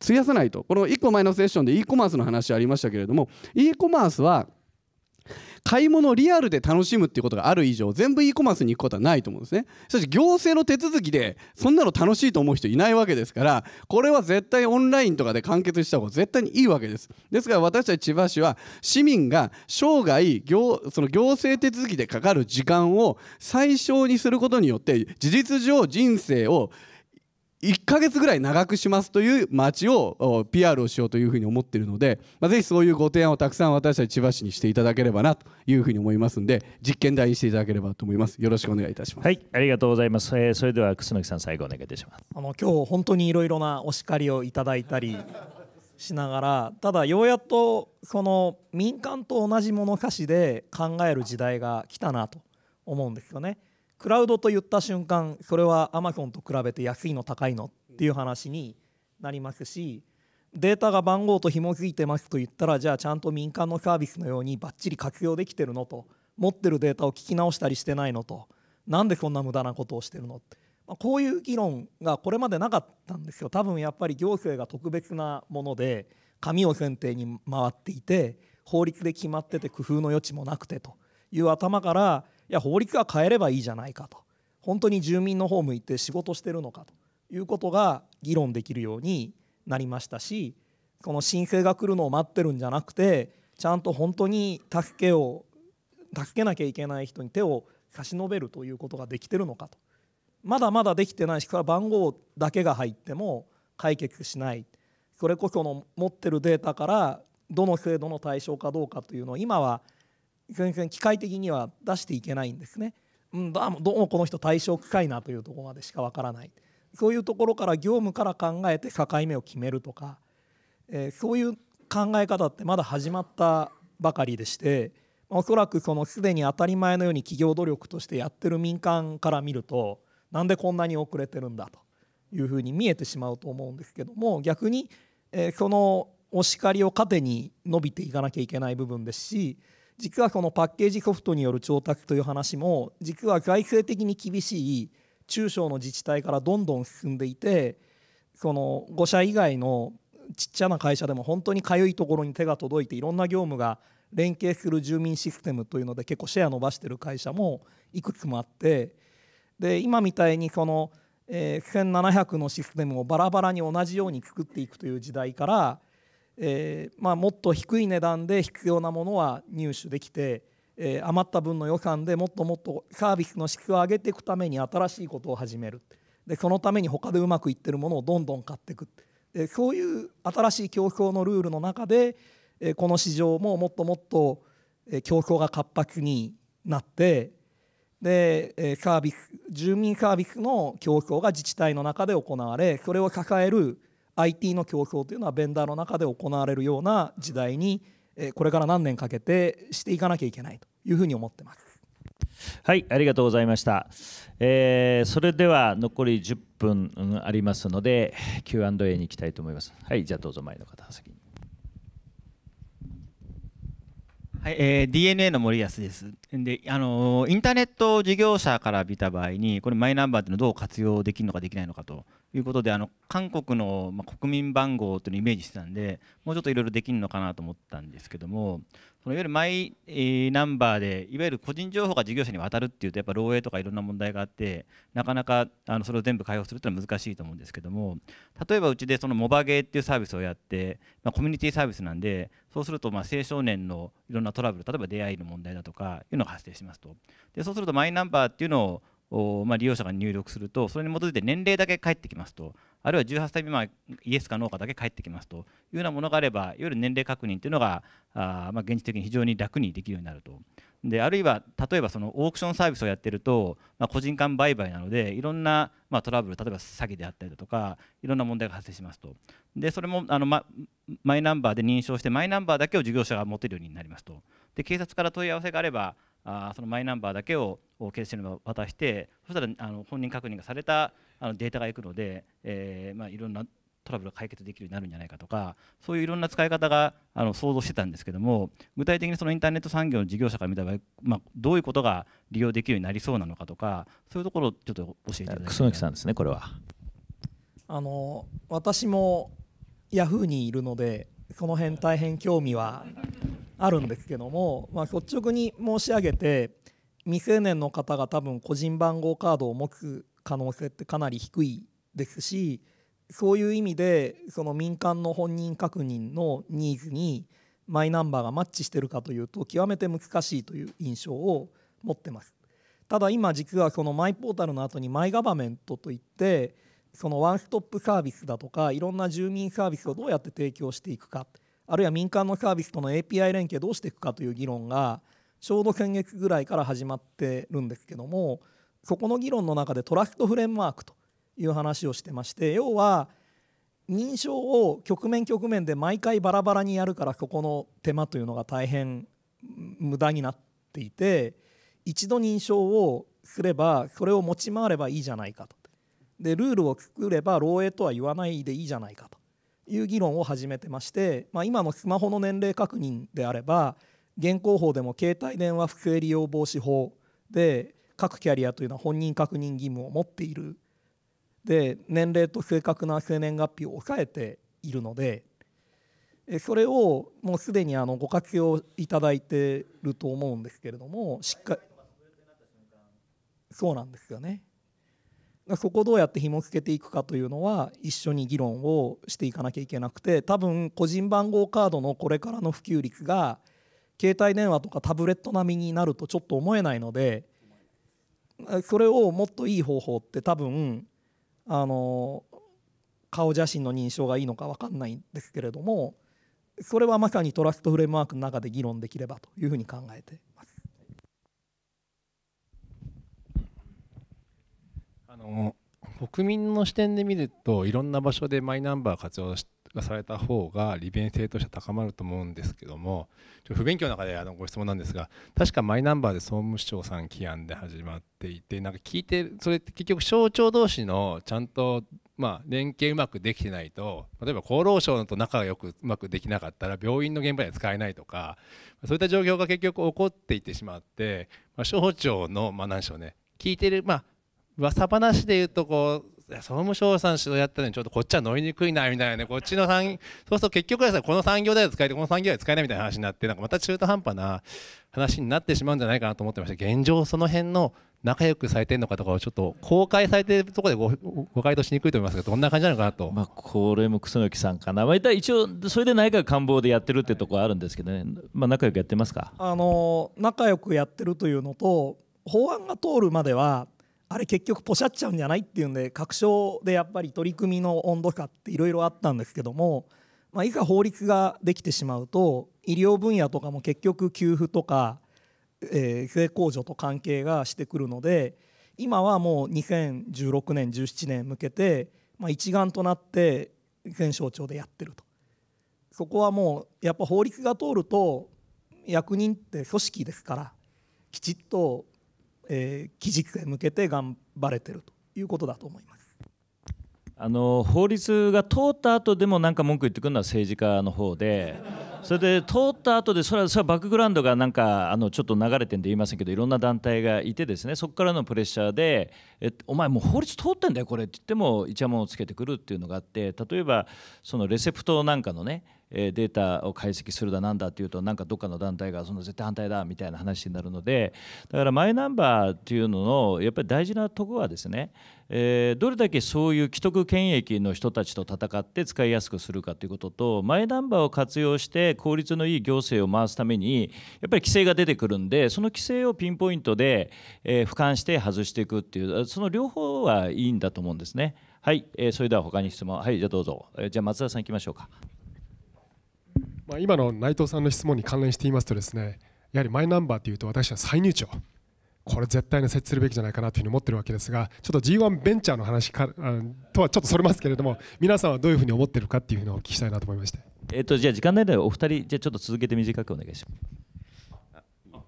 費やさないとこの1個前のセッションで e コマースの話ありましたけれども e コマースは買い物をリアルで楽しむっていうことがある以上全部 e コマースに行くことはないと思うんですねしかし行政の手続きでそんなの楽しいと思う人いないわけですからこれは絶対オンラインとかで完結した方が絶対にいいわけですですから私たち千葉市は市民が生涯行その行政手続きでかかる時間を最小にすることによって事実上人生を1ヶ月ぐらい長くしますという街を PR をしようというふうに思っているので、まあ、ぜひそういうご提案をたくさん私たち千葉市にしていただければなというふうに思いますので実験台にしていただければと思いますよろしくお願いいたしますはいありがとうございます、えー、それでは楠木さん最後お願いいたしますあの今日本当にいろいろなお叱りをいただいたりしながらただようやっとその民間と同じものかしで考える時代が来たなと思うんですよねクラウドと言った瞬間それはアマゾンと比べて安いの高いのっていう話になりますしデータが番号と紐付いてますと言ったらじゃあちゃんと民間のサービスのようにばっちり活用できてるのと持ってるデータを聞き直したりしてないのとなんでそんな無駄なことをしてるのって、まあ、こういう議論がこれまでなかったんですよ多分やっぱり行政が特別なもので紙を選定に回っていて法律で決まってて工夫の余地もなくてという頭からいや法律は変えればいいじゃないかと本当に住民の方向いて仕事してるのかということが議論できるようになりましたしこの申請が来るのを待ってるんじゃなくてちゃんと本当に助けを助けなきゃいけない人に手を差し伸べるということができてるのかとまだまだできてないしこれは番号だけが入っても解決しないそれこその持ってるデータからどの制度の対象かどうかというのを今は機械的には出していけないんですね。うん、どうもこの人対象深いなというところまでしかわからないそういうところから業務から考えて境目を決めるとか、えー、そういう考え方ってまだ始まったばかりでして、おそらくすでに当たり前のように企業努力としてやってる民間から見るとなんでこんなに遅れてるんだというふうに見えてしまうと思うんですけども逆に、えー、そのお叱りを糧に伸びていかなきゃいけない部分ですし実はこのパッケージソフトによる調達という話も実は財政的に厳しい中小の自治体からどんどん進んでいてその5社以外のちっちゃな会社でも本当にかゆいところに手が届いていろんな業務が連携する住民システムというので結構シェア伸ばしてる会社もいくつもあってで今みたいにこの、え1700のシステムをバラバラに同じように作っていくという時代からえー、まあ、もっと低い値段で必要なものは入手できて、えー、余った分の予算でもっともっとサービスの質を上げていくために新しいことを始めるでそのために他でうまくいってるものをどんどん買っていくでそういう新しい競争のルールの中で、えー、この市場ももっともっと競争が活発になってでサービス住民サービスの競争が自治体の中で行われそれを抱える IT の競争というのはベンダーの中で行われるような時代にこれから何年かけてしていかなきゃいけないというふうに思ってます。はい、ありがとうございました。えー、それでは残り10分ありますので Q&A に行きたいと思います。はい、じゃあどうぞ前の方先に。はい、えー、DNA の森安です。で、あのインターネット事業者から見た場合にこれマイナンバーというのをどう活用できるのかできないのかということであの韓国の、ま国民番号というのをイメージしてたんでもうちょっといろいろできるのかなと思ったんですけどもそのいわゆるマイ、えー、ナンバーでいわゆる個人情報が事業者に渡るっていうとやっぱ漏洩とかいろんな問題があってなかなかあのそれを全部解放するというのは難しいと思うんですけども例えばうちでそのモバゲーっていうサービスをやって、まあ、コミュニティサービスなんでそうするとま青少年のいろんなトラブル例えば出会いの問題だとかいうのが発生しますとでそうするとマイナンバーっていうのをまあ、利用者が入力するとそれに基づいて年齢だけ返ってきますとあるいは18歳未満イエスかノーかだけ返ってきますというようなものがあればいわゆる年齢確認というのがあ、まあ、現実的に非常に楽にできるようになると。であるいは例えばそのオークションサービスをやってると、まあ、個人間売買なのでいろんな、まあ、トラブル例えば詐欺であったりだとかいろんな問題が発生しますとでそれもあの、ま、マイナンバーで認証してマイナンバーだけを事業者が持てるようになりますとで警察から問い合わせがあればあそのマイナンバーだけを警視庁に渡してそしたらあの本人確認がされたあのデータがいくので、えーまあ、いろんなトラブルが解決できるようになるんじゃないかとかそういういろんな使い方があの想像してたんですけども具体的にそのインターネット産業の事業者から見た場合、まあ、どういうことが利用できるようになりそうなのかとかそういうところをちょっと教えていただきたいさんですねこれはあの私もヤフーにいるのでこの辺大変興味はあるんですけども、まあ、率直に申し上げて未成年の方が多分個人番号カードを持つ可能性ってかなり低いですしそういう意味でその民間の本人確認のニーズにマイナンバーがマッチしてるかというと極めて難しいという印象を持ってます。ただ今実はそのマイポータルの後にマイガバメントといってそのワンストップサービスだとかいろんな住民サービスをどうやって提供していくか。あるいは民間のサービスとの API 連携どうしていくかという議論がちょうど先月ぐらいから始まってるんですけどもそこの議論の中でトラストフレームワークという話をしてまして要は認証を局面局面で毎回バラバラにやるからそこの手間というのが大変無駄になっていて一度認証をすればそれを持ち回ればいいじゃないかとでルールを作れば漏洩とは言わないでいいじゃないかという議論を始めてまして、まあ、今のスマホの年齢確認であれば現行法でも携帯電話不正利用防止法で各キャリアというのは本人確認義務を持っているで年齢と正確な生年月日を抑えているのでそれをもうすでにあのご活用いただいてると思うんですけれどもしっかりそうなんですよね。そこをどうやって紐付けていくかというのは一緒に議論をしていかなきゃいけなくて多分個人番号カードのこれからの普及率が携帯電話とかタブレット並みになるとちょっと思えないのでそれをもっといい方法って多分あの顔写真の認証がいいのか分かんないんですけれどもそれはまさにトラストフレームワークの中で議論できればというふうに考えての国民の視点で見るといろんな場所でマイナンバー活用がされた方が利便性として高まると思うんですけどもちょ不勉強の中であのご質問なんですが確かマイナンバーで総務省さん起案で始まっていてなんか聞いてそれって結局省庁同士のちゃんとまあ連携うまくできてないと例えば厚労省と仲がよくうまくできなかったら病院の現場で使えないとかそういった状況が結局起こっていってしまって、ま省庁のまあ何でしょうね聞いてるまあ噂話で言うとこう総務省さん指導やったのにちょっとこっちは乗りにくいなみたいなねこっちの産そうすると結局はこの産業では使えてこの産業では使えないみたいな話になってなんかまた中途半端な話になってしまうんじゃないかなと思ってました現状その辺の仲良くされてるのかとかをちょっと公開されてるところでごご回答しにくいと思いますがどんな感じなのかなと、まあ、これも楠木さんかな、まあ、一応それで内閣官房でやってるってところあるんですけどね、まあ、仲良くやってますかあの仲良くやってるというのと法案が通るまではあれ結局ポシャっちゃうんじゃないっていうんで確証でやっぱり取り組みの温度差っていろいろあったんですけども、まあ、いざ法律ができてしまうと医療分野とかも結局給付とか、えー、税控除と関係がしてくるので今はもう2016年17年向けて、まあ、一丸となって全省庁でやってると。そこはもうやっぱ法律が通ると役人って組織ですからきちっとえ基軸へ向けて頑張れてるということだと思います。あの法律が通った後でもなんか文句言ってくるのは政治家の方でそれで通った後でそれはそれはバックグラウンドがなんかあのちょっと流れてんで言いませんけどいろんな団体がいてですねそこからのプレッシャーでえお前もう法律通ってんだよこれって言ってもいちゃもんをつけてくるっていうのがあって例えばそのレセプトなんかのねえデータを解析するだなんだっていうとなんかどっかの団体がその絶対反対だみたいな話になるのでだからマイナンバーっていうののやっぱり大事なとこはですねえどれだけそういう既得権益の人たちと戦って使いやすくするかということとマイナンバーを活用して効率のいい行政を回すためにやっぱり規制が出てくるんでその規制をピンポイントで、え俯瞰して外していくっていうその両方はいいんだと思うんですね。はい、えそれでは他に質問はいじゃあどうぞ、えじゃあ松田さんいきましょうか。まあ、今の内藤さんの質問に関連して言いますとですねやはりマイナンバーというと私は再入庁これ絶対に設置するべきじゃないかなというふうに思ってるわけですがちょっと G1 ベンチャーの話かとはちょっとそれますけれども皆さんはどういうふうに思っているかというのをお聞きしたいなと思いまして、えーと、じゃあ時間内でお二人じゃあちょっと続けて短くお願いします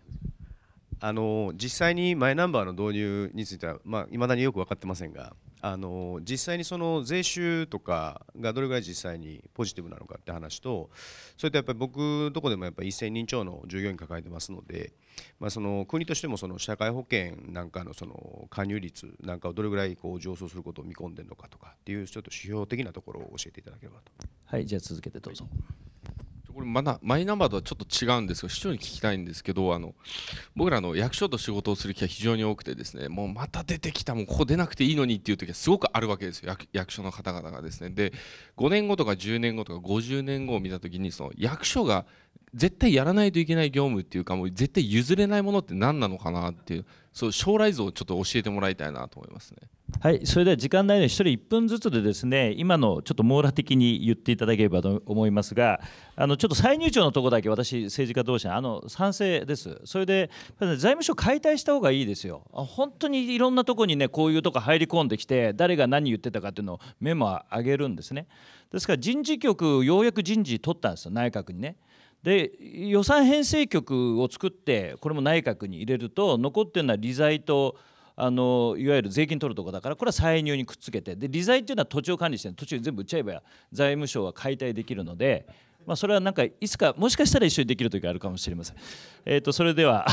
あの実際にマイナンバーの導入については、まあ、未だによく分かってませんがあの実際にその税収とかがどれぐらい実際にポジティブなのかって話とそれとやっぱり僕どこでもやっぱ1000人超の従業員抱えてますので、まあ、その国としてもその社会保険なんかのその加入率なんかをどれぐらいこう上昇することを見込んでるのかとかっていうちょっと指標的なところを教えていただければと。はいじゃあ続けてどうぞ、はいこれまだマイナンバーとはちょっと違うんですが市長に聞きたいんですけどあの僕らの役所と仕事をする気会非常に多くてですねもうまた出てきたもうここ出なくていいのにっていう時はすごくあるわけですよ役所の方々がですねで5年後とか10年後とか50年後を見た時にその役所が絶対やらないといけない業務っていうかもう絶対譲れないものって何なのかなっていうそう将来像をちょっと教えてもらいたいなと思いますね。はい、それでは時間内に1人1分ずつでですね今のちょっと網羅的に言っていただければと思いますがあのちょっと再入庁のところだけ私政治家同士あの賛成ですそれで財務省解体した方がいいですよ本当にいろんなところにねこういうとこ入り込んできて誰が何言ってたかっていうのをメモを上げるんですねですから人事局ようやく人事取ったんですよ内閣にね。で予算編成局を作ってこれも内閣に入れると残ってるのは利財とあのいわゆる税金取るとこだからこれは歳入にくっつけてで利財っていうのは土地を管理して土地全部売っちゃえば財務省は解体できるので。まあ、それはなんかいつかもしかしたら一緒にできる時があるかもしれません。えー、とそれでは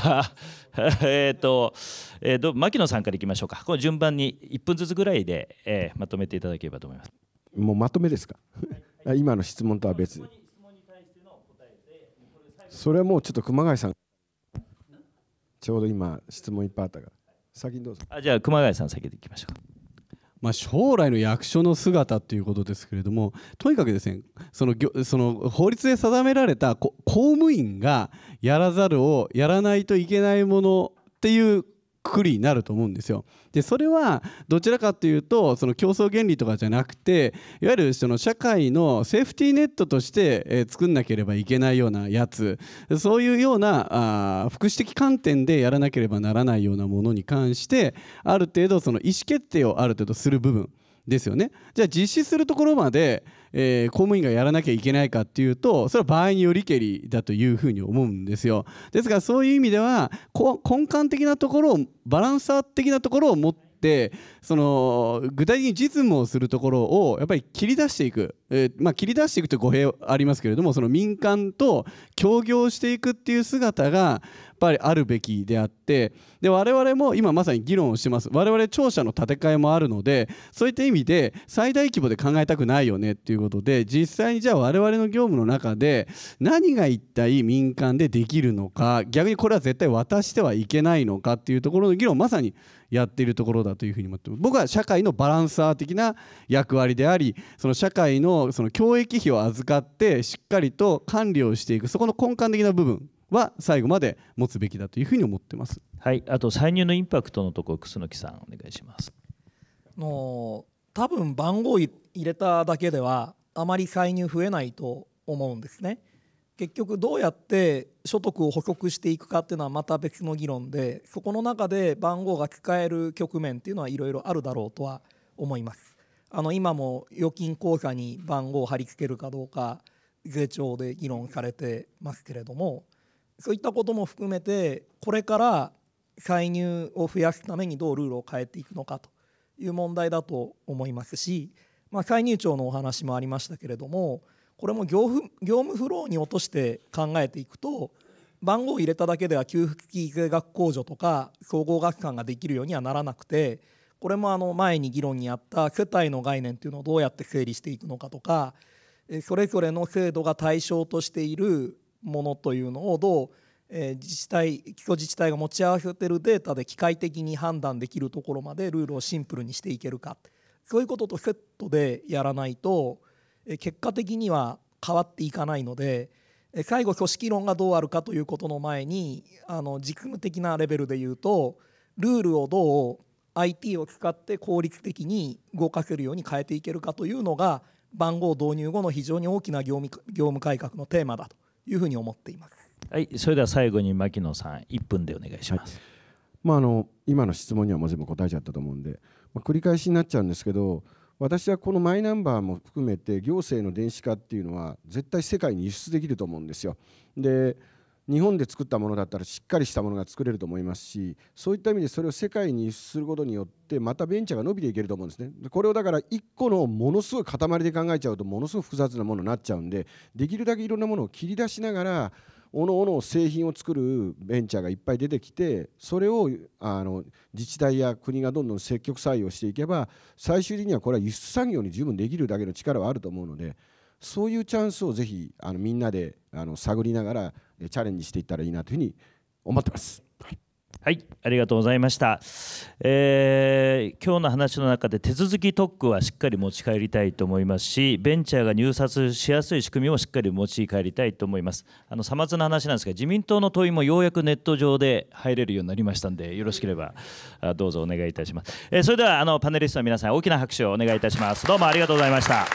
[laughs] えっと、えー、と牧野さんからいきましょうか。この順番に1分ずつぐらいで、えー、まとめていただければと思います。もうまとめですか。[laughs] 今の質問とは別に。それはもうちょっと熊谷さんちょうど今質問いっぱいあったから先にどうぞあじゃあ熊谷さん先でいきましょうまあ、将来の役所の姿ということですけれどもとにかくですねそのその法律で定められた公務員がやらざるをやらないといけないものっていうくりになると思うんですよ。でそれはどちらかというとその競争原理とかじゃなくていわゆるその社会のセーフティーネットとして、え作んなければいけないようなやつそういうようなあ福祉的観点でやらなければならないようなものに関してある程度その意思決定をある程度する部分ですよねじゃあ実施するところまで、えー、公務員がやらなきゃいけないかっていうとそれは場合によりけりだというふうに思うんですよですからそういう意味では根幹的なところをバランサー的なところを持ってその具体的に実務をするところをやっぱり切り出していく、えー、まあ、切り出していくと語弊ありますけれどもその民間と協業していくっていう姿がぱりあるべきであってで我々も今まさに議論をしてます我々庁舎の建て替えもあるのでそういった意味で最大規模で考えたくないよねっていうことで実際にじゃあ我々の業務の中で何が一体民間でできるのか逆にこれは絶対渡してはいけないのかっていうところの議論をまさにやっているところだというふうに思って僕は社会のバランサー的な役割でありその社会のその教育費を預かってしっかりと管理をしていくそこの根幹的な部分は最後まで持つべきだというふうに思ってます。はい、あと歳入のインパクトのところ、楠木さんお願いします。の多分番号入れただけではあまり歳入増えないと思うんですね。結局どうやって所得を補足していくかっていうのはまた別の議論でそこの中で番号が使える局面っていうのはいろいろあるだろうとは思います。あの今も預金口座に番号を貼り付けるかどうか税調で議論されてますけれどもそういったことも含めてこれから歳入を増やすためにどうルールを変えていくのかという問題だと思いますし、まあ、入庁のお話もありましたけれどもこれも業務フローに落として考えていくと番号を入れただけでは給付金税額控除とか総合学館ができるようにはならなくてこれもあの前に議論にあった世帯の概念っていうのをどうやって整理していくのかとかそれぞれの制度が対象としているものというのをどう、え自治体機構自治体が持ち合わせてるデータで機械的に判断できるところまでルールをシンプルにしていけるかそういうこととセットでやらないと、え結果的には変わっていかないので、えー、最後組織論がどうあるかということの前にあの軸務的なレベルで言うとルールをどう IT を使って効率的に動かせるように変えていけるかというのが番号導入後の非常に大きな業務改革のテーマだというふうに思っています。はい、それでは最後に牧野さん1分でお願いします。はい、まあ、あの今の質問にはもう全部答えちゃったと思うんで、まあ、繰り返しになっちゃうんですけど私はこのマイナンバーも含めて行政の電子化っていうのは絶対世界に輸出できると思うんですよ。で日本で作ったものだったらしっかりしたものが作れると思いますしそういった意味でそれを世界に輸出することによってまたベンチャーが伸びていけると思うんですねこれをだから1個のものすごい塊で考えちゃうとものすごく複雑なものになっちゃうんでできるだけいろんなものを切り出しながらおのおの製品を作るベンチャーがいっぱい出てきてそれをあの自治体や国がどんどん積極採用していけば最終的にはこれは輸出産業に十分できるだけの力はあると思うので。そういうチャンスをぜひあのみんなであの探りながらチャレンジしていったらいいなというふうに思ってます。はいありがとうございました、えー、今日の話の中で手続き特区はしっかり持ち帰りたいと思いますしベンチャーが入札しやすい仕組みもしっかり持ち帰りたいと思いますあのさまつな話なんですが自民党の問いもようやくネット上で入れるようになりましたんでよろしければどうぞお願いいたします、えー、それではあのパネリストの皆さん大きな拍手をお願いいたしますどうもありがとうございました